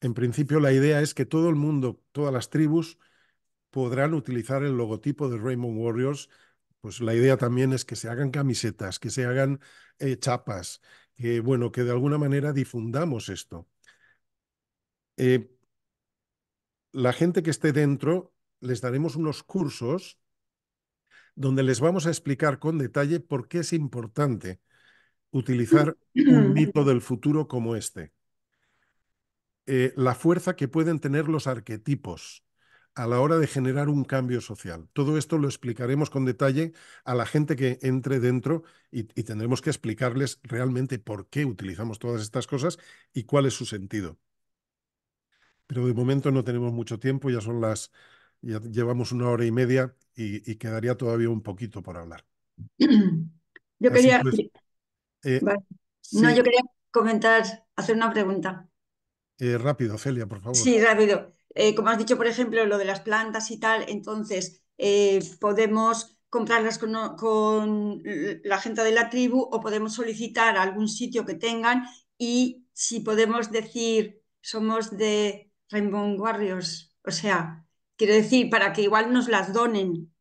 en principio, la idea es que todo el mundo, todas las tribus, podrán utilizar el logotipo de Raymond Warriors. Pues la idea también es que se hagan camisetas, que se hagan eh, chapas, que bueno, que de alguna manera difundamos esto. Eh, la gente que esté dentro les daremos unos cursos donde les vamos a explicar con detalle por qué es importante utilizar un mito del futuro como este. Eh, la fuerza que pueden tener los arquetipos a la hora de generar un cambio social. Todo esto lo explicaremos con detalle a la gente que entre dentro y, tendremos que explicarles realmente por qué utilizamos todas estas cosas y cuál es su sentido. Pero de momento no tenemos mucho tiempo, ya son las, ya llevamos una hora y media y, quedaría todavía un poquito por hablar. Yo quería, pues, eh, no, yo quería comentar, hacer una pregunta. Eh, rápido, Celia, por favor. Sí, rápido. Eh, como has dicho, por ejemplo, lo de las plantas y tal, entonces podemos comprarlas con, con, la gente de la tribu o podemos solicitar algún sitio que tengan y si podemos decir somos de Rainbow Warriors, o sea, quiero decir, para que igual nos las donen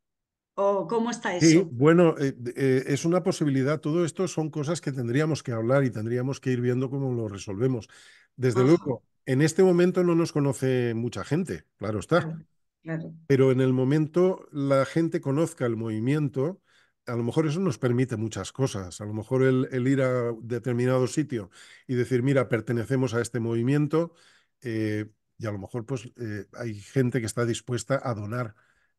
¿O cómo está eso? Sí, bueno, eh, eh, es una posibilidad. Todo esto son cosas que tendríamos que hablar y tendríamos que ir viendo cómo lo resolvemos. Desde luego, en este momento no nos conoce mucha gente, claro está. Claro, Pero en el momento la gente conozca el movimiento, a lo mejor eso nos permite muchas cosas. A lo mejor el, ir a determinado sitio y decir, mira, pertenecemos a este movimiento, eh, y a lo mejor pues hay gente que está dispuesta a donar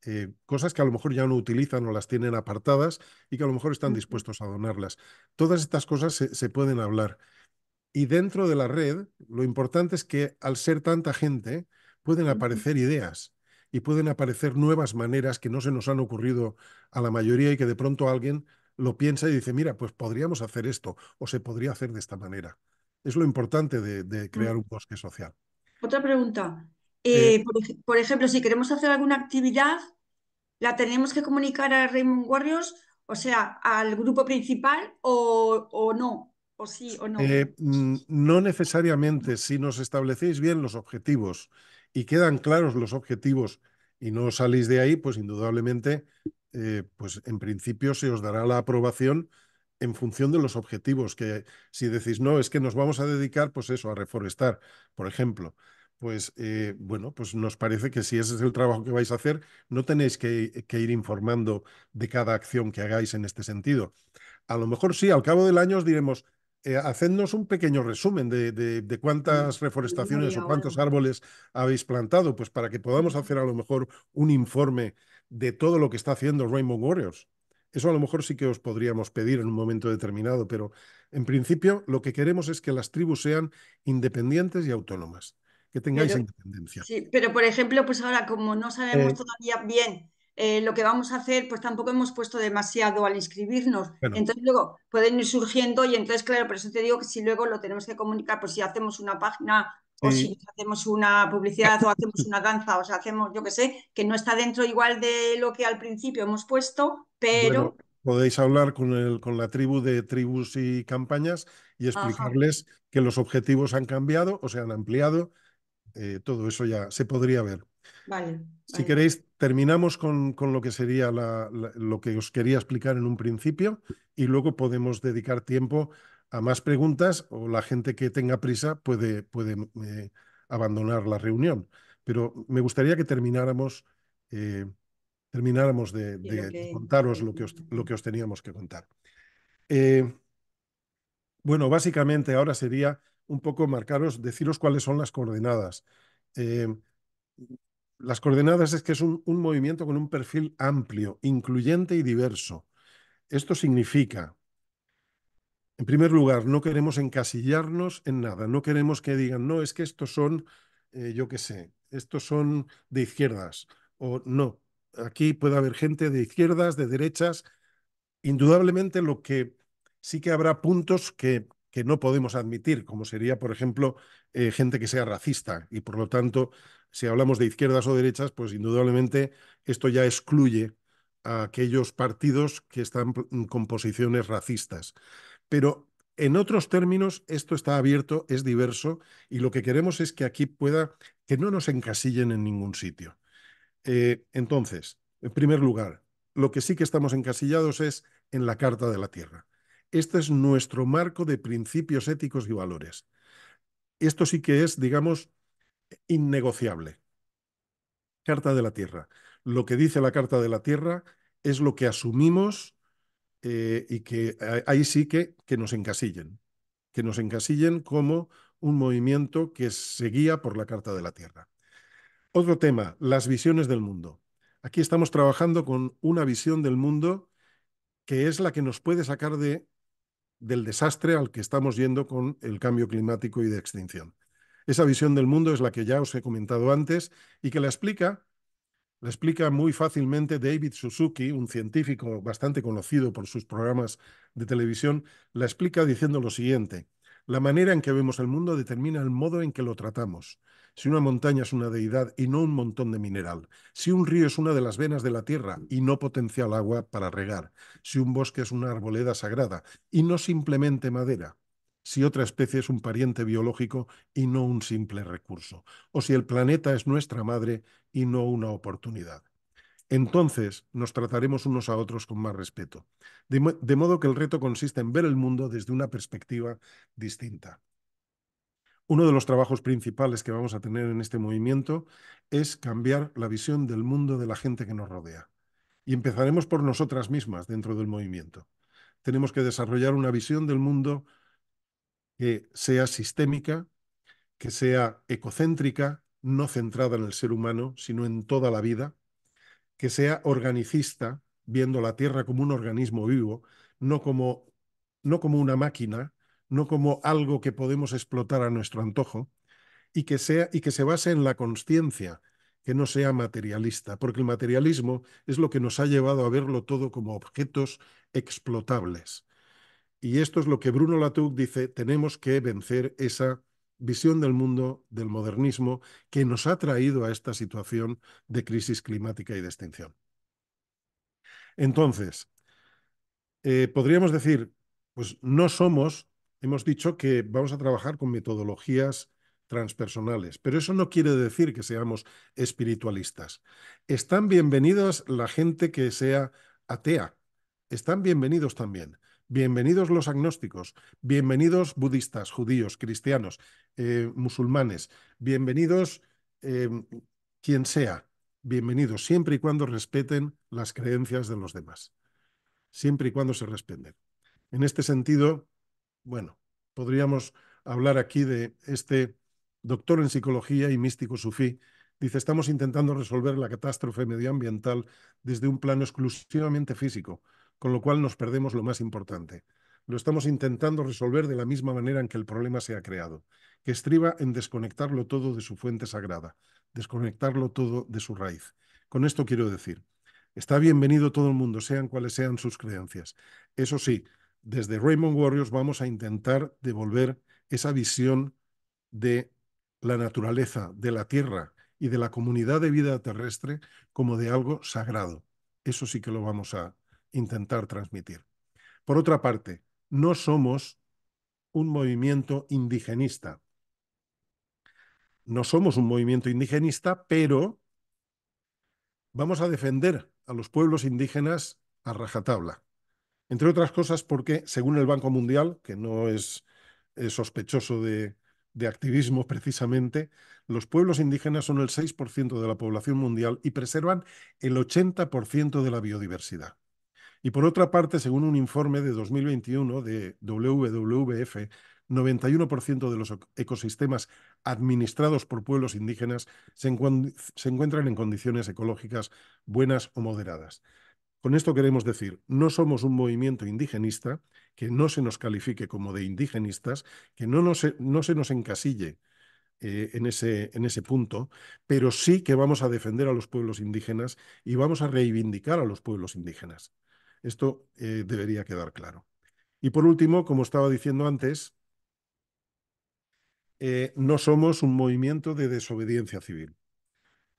eh, cosas que a lo mejor ya no utilizan o las tienen apartadas y que a lo mejor están dispuestos a donarlas. Todas estas cosas se, pueden hablar. Y dentro de la red, lo importante es que al ser tanta gente, pueden aparecer ideas y pueden aparecer nuevas maneras que no se nos han ocurrido a la mayoría y que de pronto alguien lo piensa y dice, mira, pues podríamos hacer esto o se podría hacer de esta manera. Es lo importante de mm. crear un bosque social. Otra pregunta, eh, por, ejemplo, si queremos hacer alguna actividad, la tenemos que comunicar a Raymond Warriors, o sea, al grupo principal o, no, o sí o no. Eh, mm, no necesariamente, si nos establecéis bien los objetivos y quedan claros los objetivos y no salís de ahí, pues indudablemente, eh, pues en principio se os dará la aprobación en función de los objetivos que si decís no, es que nos vamos a dedicar pues eso a reforestar, por ejemplo, pues eh, bueno, pues nos parece que si ese es el trabajo que vais a hacer, no tenéis eh, que, ir informando de cada acción que hagáis en este sentido. A lo mejor sí, al cabo del año os diremos, eh, hacednos un pequeño resumen de, de mm, cuántas reforestaciones o cuántos árboles habéis plantado, pues para que podamos hacer a lo mejor un informe de todo lo que está haciendo Rainbow Warriors. Eso a lo mejor sí que os podríamos pedir en un momento determinado, pero en principio lo que queremos es que las tribus sean independientes y autónomas que tengáis independencia. Sí, pero por ejemplo, pues ahora como no sabemos eh. todavía bien eh, lo que vamos a hacer, pues tampoco hemos puesto demasiado al inscribirnos. entonces luego pueden ir surgiendo y entonces, claro, por eso te digo que si luego lo tenemos que comunicar, pues si hacemos una página o si hacemos una publicidad o hacemos una danza, o sea, hacemos, yo qué sé, que no está dentro igual de lo que al principio hemos puesto, pero... podéis hablar con, el, con la tribu de tribus y campañas y explicarles que los objetivos han cambiado o se han ampliado eh, todo eso ya se podría ver. Si queréis, terminamos con, lo que sería la, lo que os quería explicar en un principio y luego podemos dedicar tiempo a más preguntas o la gente que tenga prisa puede, puede eh, abandonar la reunión. Pero me gustaría que termináramos, eh, termináramos de, contaros lo que, os, lo que os teníamos que contar. bueno, básicamente ahora sería un poco marcaros, deciros cuáles son las coordenadas. Eh, las coordenadas es que es un, movimiento con un perfil amplio, incluyente y diverso. Esto significa, en primer lugar, no queremos encasillarnos en nada, no queremos que digan, no, es que estos son, eh, yo qué sé, estos son de izquierdas, o no, aquí puede haber gente de izquierdas, de derechas. Indudablemente lo que sí que habrá puntos que que no podemos admitir, como sería, por ejemplo, eh, gente que sea racista. Y por lo tanto, si hablamos de izquierdas o derechas, pues indudablemente esto ya excluye a aquellos partidos que están mm, con posiciones racistas. Pero en otros términos, esto está abierto, es diverso, y lo que queremos es que aquí pueda, que no nos encasillen en ningún sitio. Eh, entonces, en primer lugar, lo que sí que estamos encasillados es en la Carta de la Tierra. Este es nuestro marco de principios éticos y valores. Esto sí que es, digamos, innegociable. Carta de la Tierra. Lo que dice la Carta de la Tierra es lo que asumimos eh, y que ahí sí que, que nos encasillen, que nos encasillen como un movimiento que se guía por la Carta de la Tierra. Otro tema, las visiones del mundo. Aquí estamos trabajando con una visión del mundo que es la que nos puede sacar de del desastre al que estamos yendo con el cambio climático y de extinción. Esa visión del mundo es la que ya os he comentado antes y que la explica, la explica muy fácilmente David Suzuki, un científico bastante conocido por sus programas de televisión, la explica diciendo lo siguiente. La manera en que vemos el mundo determina el modo en que lo tratamos. Si una montaña es una deidad y no un montón de mineral, si un río es una de las venas de la tierra y no potencial agua para regar, si un bosque es una arboleda sagrada y no simplemente madera, si otra especie es un pariente biológico y no un simple recurso, o si el planeta es nuestra madre y no una oportunidad entonces nos trataremos unos a otros con más respeto. De, modo que el reto consiste en ver el mundo desde una perspectiva distinta. Uno de los trabajos principales que vamos a tener en este movimiento es cambiar la visión del mundo de la gente que nos rodea. Y empezaremos por nosotras mismas dentro del movimiento. Tenemos que desarrollar una visión del mundo que sea sistémica, que sea ecocéntrica, no centrada en el ser humano, sino en toda la vida, que sea organicista, viendo la Tierra como un organismo vivo, no como, no como una máquina, no como algo que podemos explotar a nuestro antojo, y que, sea, y que se base en la conciencia, que no sea materialista, porque el materialismo es lo que nos ha llevado a verlo todo como objetos explotables. Y esto es lo que Bruno Latour dice, tenemos que vencer esa visión del mundo del modernismo que nos ha traído a esta situación de crisis climática y de extinción. Entonces, eh, podríamos decir, pues no somos, hemos dicho que vamos a trabajar con metodologías transpersonales, pero eso no quiere decir que seamos espiritualistas. Están bienvenidas la gente que sea atea, están bienvenidos también. Bienvenidos los agnósticos, bienvenidos budistas, judíos, cristianos, eh, musulmanes, bienvenidos eh, quien sea, bienvenidos siempre y cuando respeten las creencias de los demás, siempre y cuando se respeten. En este sentido, bueno, podríamos hablar aquí de este doctor en psicología y místico sufí. Dice, estamos intentando resolver la catástrofe medioambiental desde un plano exclusivamente físico, con lo cual nos perdemos lo más importante. Lo estamos intentando resolver de la misma manera en que el problema se ha creado, que estriba en desconectarlo todo de su fuente sagrada, desconectarlo todo de su raíz. Con esto quiero decir, está bienvenido todo el mundo, sean cuales sean sus creencias. Eso sí, desde Raymond Warriors vamos a intentar devolver esa visión de la naturaleza, de la tierra y de la comunidad de vida terrestre como de algo sagrado. Eso sí que lo vamos a intentar transmitir. Por otra parte, no somos un movimiento indigenista. No somos un movimiento indigenista, pero vamos a defender a los pueblos indígenas a rajatabla. Entre otras cosas porque, según el Banco Mundial, que no es, sospechoso de activismo precisamente, los pueblos indígenas son el 6% de la población mundial y preservan el 80% de la biodiversidad. Y por otra parte, según un informe de 2021 de WWF, 91% de los ecosistemas administrados por pueblos indígenas se, encuentran en condiciones ecológicas buenas o moderadas. Con esto queremos decir, no somos un movimiento indigenista, que no se nos califique como de indigenistas, que no, se nos encasille eh, en ese punto, pero sí que vamos a defender a los pueblos indígenas y vamos a reivindicar a los pueblos indígenas. Esto eh, debería quedar claro. Y por último, como estaba diciendo antes, eh, no somos un movimiento de desobediencia civil.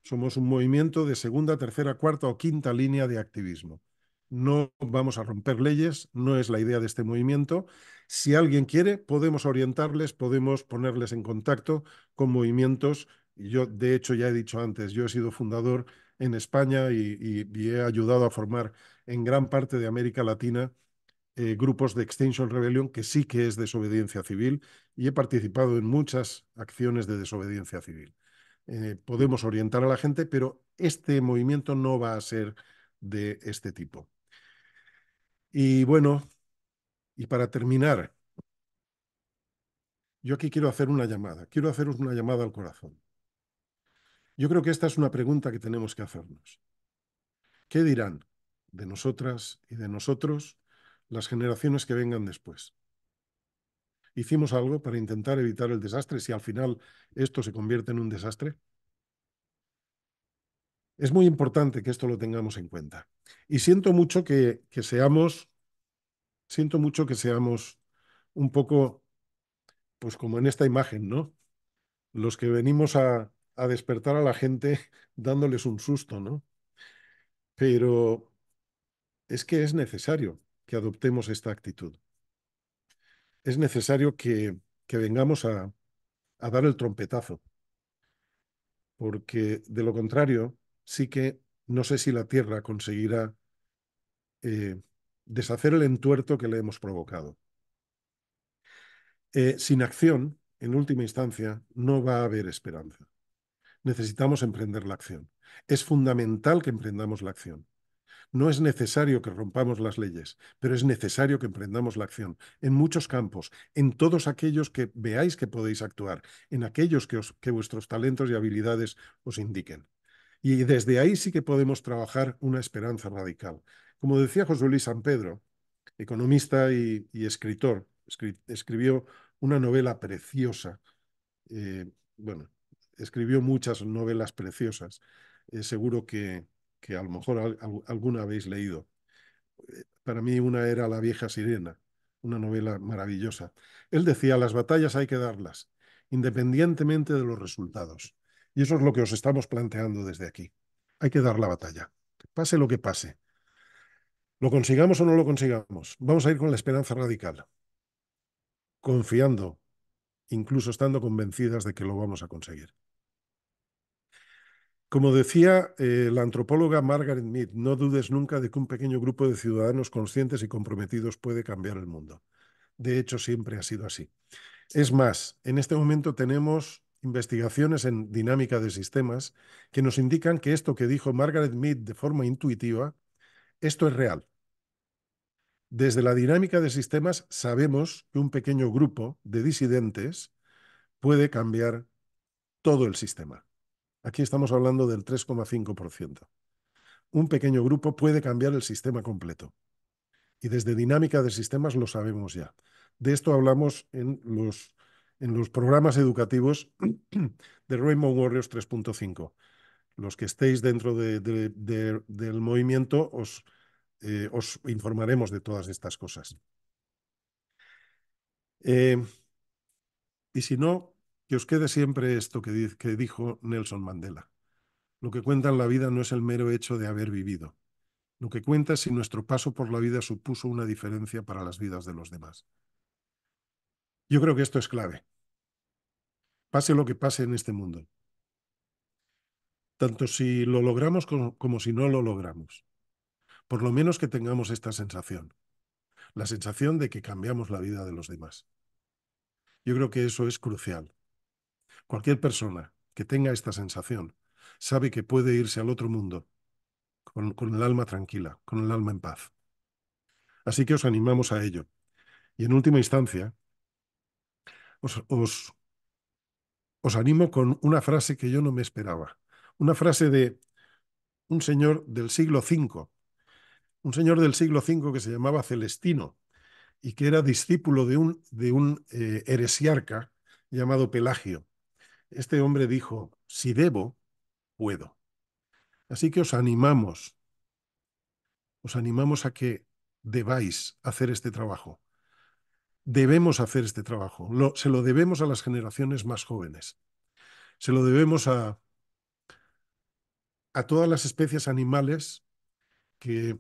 Somos un movimiento de segunda, tercera, cuarta o quinta línea de activismo. No vamos a romper leyes, no es la idea de este movimiento. Si alguien quiere, podemos orientarles, podemos ponerles en contacto con movimientos. Yo, de hecho, ya he dicho antes, yo he sido fundador en España y he ayudado a formar en gran parte de América Latina eh, grupos de Extinction Rebellion, que sí que es desobediencia civil, y he participado en muchas acciones de desobediencia civil. Eh, podemos orientar a la gente, pero este movimiento no va a ser de este tipo. Y bueno, y para terminar, yo aquí quiero hacer una llamada, quiero haceros una llamada al corazón. Yo creo que esta es una pregunta que tenemos que hacernos. ¿Qué dirán? de nosotras y de nosotros las generaciones que vengan después. ¿Hicimos algo para intentar evitar el desastre si al final esto se convierte en un desastre? Es muy importante que esto lo tengamos en cuenta. Y siento mucho que, seamos, siento mucho que seamos un poco, pues como en esta imagen, ¿no? Los que venimos a, a despertar a la gente *laughs* dándoles un susto, ¿no? Pero es que es necesario que adoptemos esta actitud. Es necesario que, vengamos a, dar el trompetazo, porque de lo contrario, sí que no sé si la Tierra conseguirá eh, deshacer el entuerto que le hemos provocado. Eh, sin acción, en última instancia, no va a haber esperanza. Necesitamos emprender la acción. Es fundamental que emprendamos la acción. No es necesario que rompamos las leyes, pero es necesario que emprendamos la acción en muchos campos, en todos aquellos que veáis que podéis actuar, en aquellos que, vuestros talentos y habilidades os indiquen. Y desde ahí sí que podemos trabajar una esperanza radical. Como decía José Luis San Pedro, economista y, escritor, escribió una novela preciosa. Eh, bueno, escribió muchas novelas preciosas. Eh, seguro que, que a lo mejor alguna habéis leído. Eh, para mí una era La vieja sirena, una novela maravillosa. Él decía, las batallas hay que darlas, independientemente de los resultados. Y eso es lo que os estamos planteando desde aquí. Hay que dar la batalla, pase lo que pase. Lo consigamos o no lo consigamos, vamos a ir con la esperanza radical, confiando, incluso estando convencidas de que lo vamos a conseguir. Como decía eh, la antropóloga Margaret Mead, no dudes nunca de que un pequeño grupo de ciudadanos conscientes y comprometidos puede cambiar el mundo. De hecho, siempre ha sido así. Es más, en este momento tenemos investigaciones en dinámica de sistemas que nos indican que esto que dijo Margaret Mead de forma intuitiva, esto es real. Desde la dinámica de sistemas sabemos que un pequeño grupo de disidentes puede cambiar todo el sistema. Aquí estamos hablando del 3,5%. Un pequeño grupo puede cambiar el sistema completo. Y desde dinámica de sistemas lo sabemos ya. De esto hablamos en los, en los programas educativos *clears throat* de Rainbow Warriors 3.5. Los que estéis dentro del movimiento os, eh, os informaremos de todas estas cosas. Eh, y si no, que os quede siempre esto que, dijo Nelson Mandela. Lo que cuenta en la vida no es el mero hecho de haber vivido. Lo que cuenta es si nuestro paso por la vida supuso una diferencia para las vidas de los demás. Yo creo que esto es clave. Pase lo que pase en este mundo. Tanto si lo logramos como si no lo logramos. Por lo menos que tengamos esta sensación. La sensación de que cambiamos la vida de los demás. Yo creo que eso es crucial. Cualquier persona que tenga esta sensación sabe que puede irse al otro mundo con, el alma tranquila, con el alma en paz. Así que os animamos a ello. Y en última instancia, os, os, animo con una frase que yo no me esperaba. Una frase de un señor del siglo V, un señor del siglo V que se llamaba Celestino y que era discípulo de un, de un eh, heresiarca llamado Pelagio. Este hombre dijo, si debo, puedo. Así que os animamos, os animamos a que debáis hacer este trabajo. Debemos hacer este trabajo. se lo debemos a las generaciones más jóvenes. Se lo debemos a, a todas las especies animales que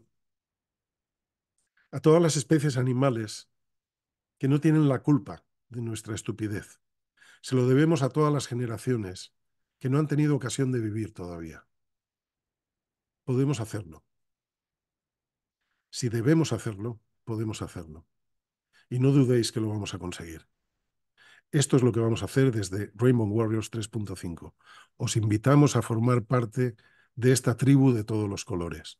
a todas las especies animales que no tienen la culpa de nuestra estupidez. Se lo debemos a todas las generaciones que no han tenido ocasión de vivir todavía. Podemos hacerlo. Si debemos hacerlo, podemos hacerlo. Y no dudéis que lo vamos a conseguir. Esto es lo que vamos a hacer desde Rainbow Warriors 3.5. Os invitamos a formar parte de esta tribu de todos los colores.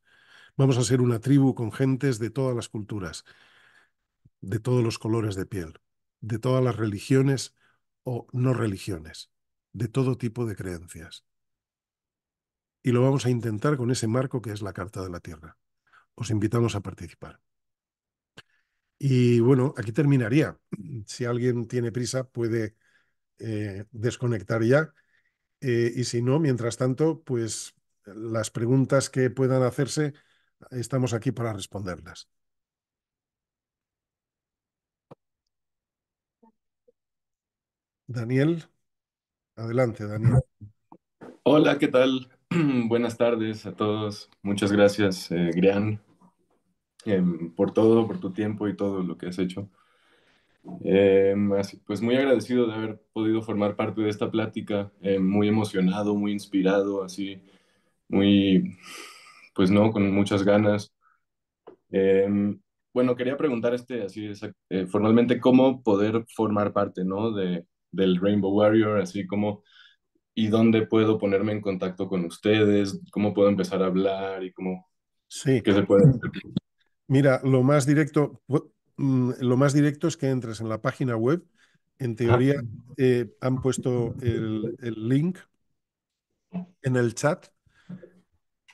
Vamos a ser una tribu con gentes de todas las culturas, de todos los colores de piel, de todas las religiones o no religiones, de todo tipo de creencias. Y lo vamos a intentar con ese marco que es la Carta de la Tierra. Os invitamos a participar. Y bueno, aquí terminaría. *clears throat* Si alguien tiene prisa, puede eh, desconectar ya. Eh, y si no, mientras tanto, pues las preguntas que puedan hacerse, estamos aquí para responderlas. Daniel. Adelante, Daniel. Hola, ¿qué tal? *clears throat* Buenas tardes a todos. Muchas gracias, eh, Grian, em, por todo, por tu tiempo y todo lo que has hecho. Em, pues muy agradecido de haber podido formar parte de esta plática, em, muy emocionado, muy inspirado, así, muy, pues no, con muchas ganas. bueno, quería preguntar este, así, eh, formalmente, cómo poder formar parte, ¿no? De, del Rainbow Warrior, así como, ¿y dónde puedo ponerme en contacto con ustedes? ¿Cómo puedo empezar a hablar? ¿Y cómo? Sí. ¿Qué se puede Mira, lo más directo, mm, lo más directo es que entres en la página web. En teoría eh, han puesto el, link en el chat.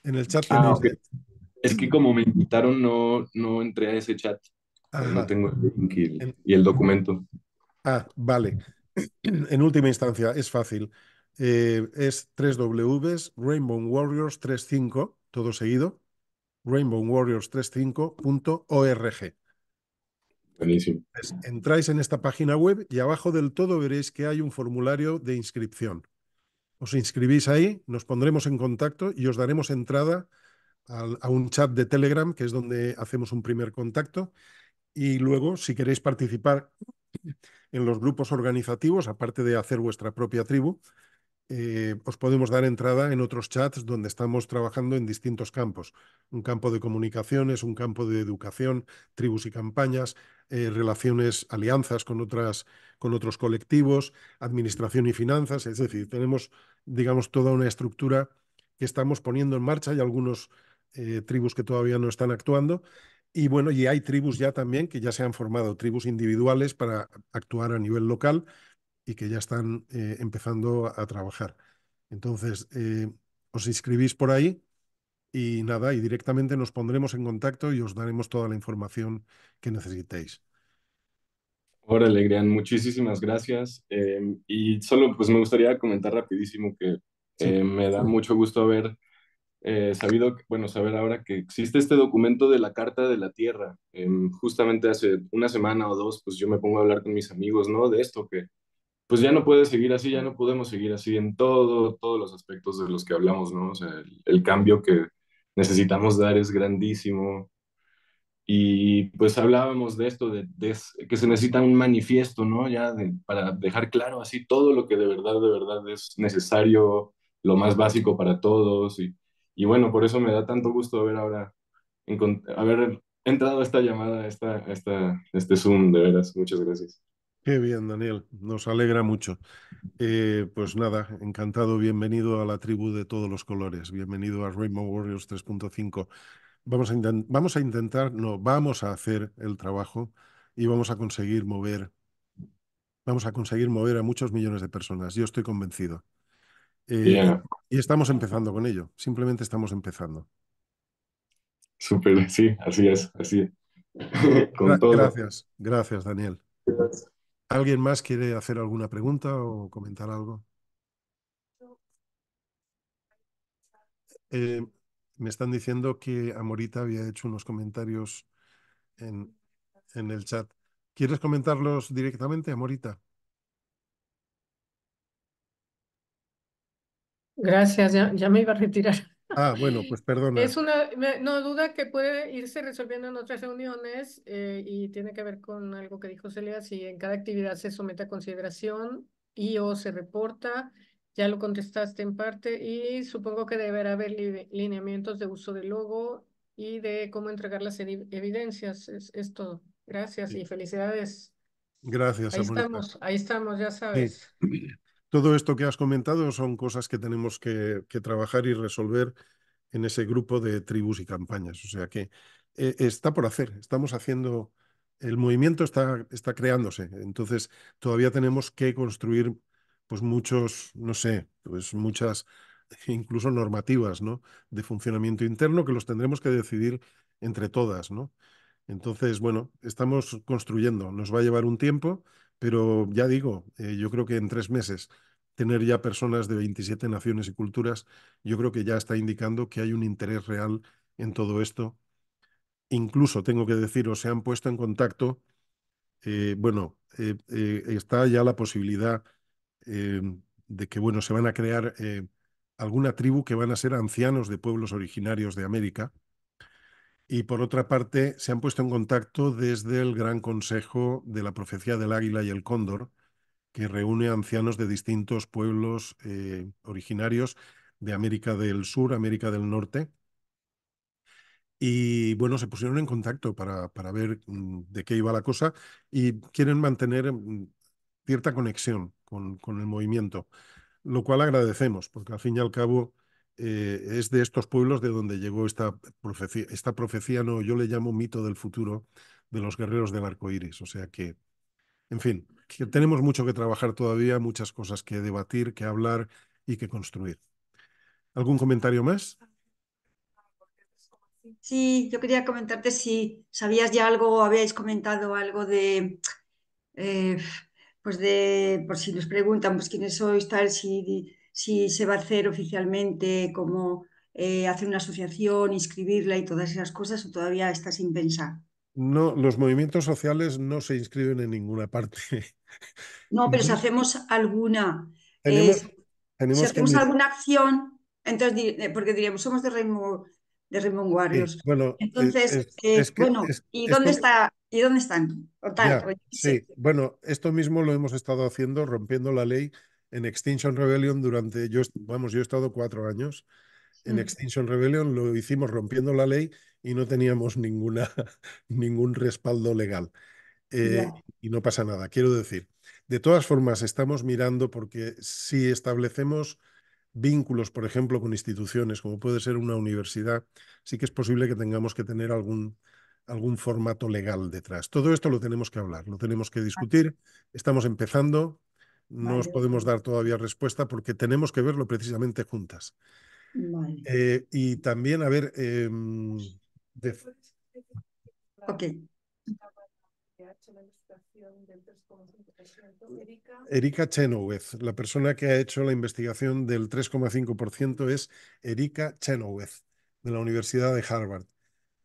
En el chat ah, Es que como me invitaron, no, no entré a ese chat. No tengo el link y el documento. Ah, vale en última instancia, es fácil. Eh, es 3W, Rainbow Warriors 35, todo seguido, Rainbow Warriors 35.org. Buenísimo. entráis en esta página web y abajo del todo veréis que hay un formulario de inscripción. Os inscribís ahí, nos pondremos en contacto y os daremos entrada a un chat de Telegram, que es donde hacemos un primer contacto. Y luego, si queréis participar en los grupos organizativos, aparte de hacer vuestra propia tribu, eh, os podemos dar entrada en otros chats donde estamos trabajando en distintos campos. Un campo de comunicaciones, un campo de educación, tribus y campañas, eh, relaciones, alianzas con, otras, con otros colectivos, administración y finanzas. Es decir, tenemos, digamos, toda una estructura que estamos poniendo en marcha y algunos eh, tribus que todavía no están actuando y bueno, y hay tribus ya también que ya se han formado, tribus individuales para actuar a nivel local y que ya están eh, empezando a, trabajar. Entonces, eh, os inscribís por ahí y nada, y directamente nos pondremos en contacto y os daremos toda la información que necesitéis. Órale, Grian, muchísimas gracias. Eh, y solo pues me gustaría comentar rapidísimo que me da mucho gusto ver eh, sabido, bueno, saber ahora que existe este documento de la Carta de la Tierra. Em, justamente hace una semana o dos, pues yo me pongo a hablar con mis amigos, ¿no? De esto que, pues ya no puede seguir así, ya no podemos seguir así en todo, todos los aspectos de los que hablamos, ¿no? O sea, el, cambio que necesitamos dar es grandísimo. Y pues hablábamos de esto, de, que se necesita un manifiesto, ¿no? Ya para dejar claro así todo lo que de verdad, de verdad es necesario, lo más básico para todos. Y y bueno, por eso me da tanto gusto ver ahora, haber entrado a esta llamada, a esta, esta, este Zoom, de veras. Muchas gracias. Qué bien, Daniel. Nos alegra mucho. Eh, pues nada, encantado. Bienvenido a la tribu de todos los colores. Bienvenido a Rainbow Warriors 3.5. Vamos, a vamos a intentar, no, vamos a hacer el trabajo y vamos a conseguir mover, vamos a conseguir mover a muchos millones de personas. Yo estoy convencido. Eh, y estamos empezando con ello, simplemente estamos empezando. Súper, *laughs* sí, así es, así *laughs* Gracias, gracias Daniel. ¿Alguien más quiere hacer alguna pregunta o comentar algo? Eh, me están diciendo que Amorita había hecho unos comentarios en, en el chat. ¿Quieres comentarlos directamente, Amorita? Gracias, ya, me iba a retirar. Ah, bueno, pues perdona. Es una, no duda que puede irse resolviendo en otras reuniones eh, y tiene que ver con algo que dijo Celia, si en cada actividad se somete a consideración y o se reporta, ya lo contestaste en parte y supongo que deberá haber lineamientos de uso del logo y de cómo entregar las evidencias, es, todo. Gracias y felicidades. Gracias, Ahí estamos, ahí estamos, ya sabes. *clears throat* Todo esto que has comentado son cosas que tenemos que, trabajar y resolver en ese grupo de tribus y campañas. O sea que eh, está por hacer, estamos haciendo, el movimiento está, está creándose. Entonces todavía tenemos que construir pues muchos, no sé, pues muchas *laughs* incluso normativas, ¿no? De funcionamiento interno que los tendremos que decidir entre todas, ¿no? Entonces, bueno, estamos construyendo, nos va a llevar un tiempo, pero ya digo, eh, yo creo que en tres meses tener ya personas de 27 naciones y culturas, yo creo que ya está indicando que hay un interés real en todo esto. Incluso, tengo que deciros, se han puesto en contacto, eh, bueno, eh, está ya la posibilidad de que, bueno, se van a crear alguna tribu que van a ser ancianos de pueblos originarios de América, y por otra parte, se han puesto en contacto desde el Gran Consejo de la Profecía del Águila y el Cóndor, que reúne a ancianos de distintos pueblos eh, originarios de América del Sur, América del Norte. Y bueno, se pusieron en contacto para, para ver mm, de qué iba la cosa y quieren mantener mm, cierta conexión con el movimiento, lo cual agradecemos, porque al fin y al cabo eh, es de estos pueblos de donde llegó esta profecía, esta profecía, no, yo le llamo mito del futuro de los guerreros del arco iris. O sea que, en fin, tenemos mucho que trabajar todavía, muchas cosas que debatir, que hablar y que construir. ¿Algún comentario más? Sí, yo quería comentarte si sabías ya algo, habíais comentado algo de, eh, pues de, por si nos preguntan, pues quiénes sois, tal, si si se va a hacer oficialmente, cómo eh, hacer una asociación, inscribirla y todas esas cosas, o todavía está sin pensar. No, los movimientos sociales no se inscriben en ninguna parte. *laughs* No, pero si hacemos alguna, eh, hacemos alguna acción, entonces eh, porque diríamos, somos de ritmo de bueno, entonces, bueno, ¿y dónde está? ¿Y dónde están? sí, bueno, esto mismo lo hemos estado haciendo, rompiendo la ley en Extinction Rebellion durante, yo, vamos, yo he estado cuatro años. En mm. Extinction Rebellion lo hicimos rompiendo la ley y no teníamos ninguna, *laughs* ningún respaldo legal. Eh, y no pasa nada, quiero decir. De todas formas, estamos mirando porque si establecemos vínculos, por ejemplo, con instituciones, como puede ser una universidad, sí que es posible que tengamos que tener algún, algún formato legal detrás. Todo esto lo tenemos que hablar, lo tenemos que discutir. Estamos empezando, no os podemos dar todavía respuesta porque tenemos que verlo precisamente juntas. Eh, y también, a ver, em, de... ok. Erika Chenoweth, la persona que ha hecho la investigación del 3,5% es Erika Chenoweth, de la Universidad de Harvard.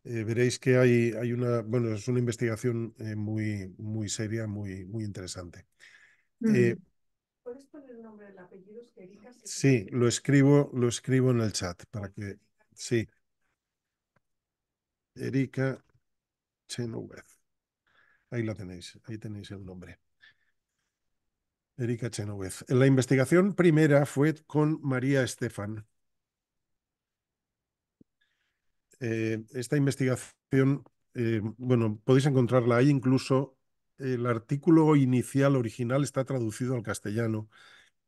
Eh, veréis que hay, hay, una, bueno, es una investigación eh, muy, muy seria, muy, muy interesante. ¿Puedes poner el nombre del apellido? Sí, lo escribo, lo escribo en el chat para que. Sí. Erika Chenoweth. Ahí la tenéis, ahí tenéis el nombre. Erika Chenoweth. La investigación primera fue con María Estefan. Eh, esta investigación, eh, bueno, podéis encontrarla ahí incluso el artículo inicial original está traducido al castellano,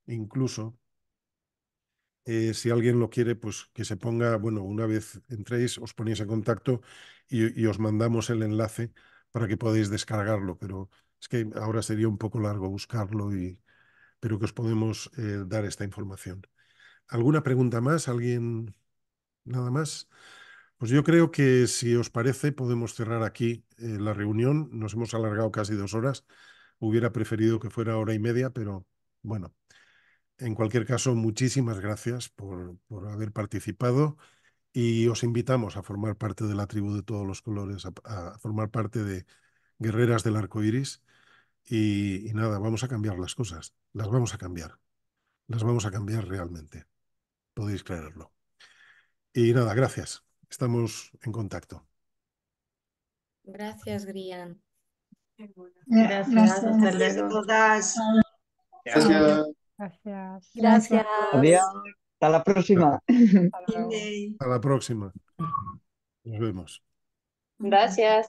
incluso. Eh, si alguien lo quiere, pues que se ponga, bueno, una vez entréis, os ponéis en contacto y, os mandamos el enlace para que podáis descargarlo, pero es que ahora sería un poco largo buscarlo, y, pero que os podemos eh, dar esta información. ¿Alguna pregunta más? ¿Alguien? ¿Nada más? Pues yo creo que si os parece podemos cerrar aquí eh, la reunión. Nos hemos alargado casi dos horas. Hubiera preferido que fuera hora y media, pero bueno. En cualquier caso, muchísimas gracias por, haber participado y os invitamos a formar parte de la tribu de todos los colores, a, formar parte de Guerreras del Arco Iris. y nada, vamos a cambiar las cosas. Las vamos a cambiar. Las vamos a cambiar realmente. Podéis creerlo. Y nada, gracias. Estamos en contacto. Gracias, Grian. Gracias. Gracias a Gracias. Gracias. Adiós. Hasta la próxima. Hasta la próxima. Nos vemos. Gracias.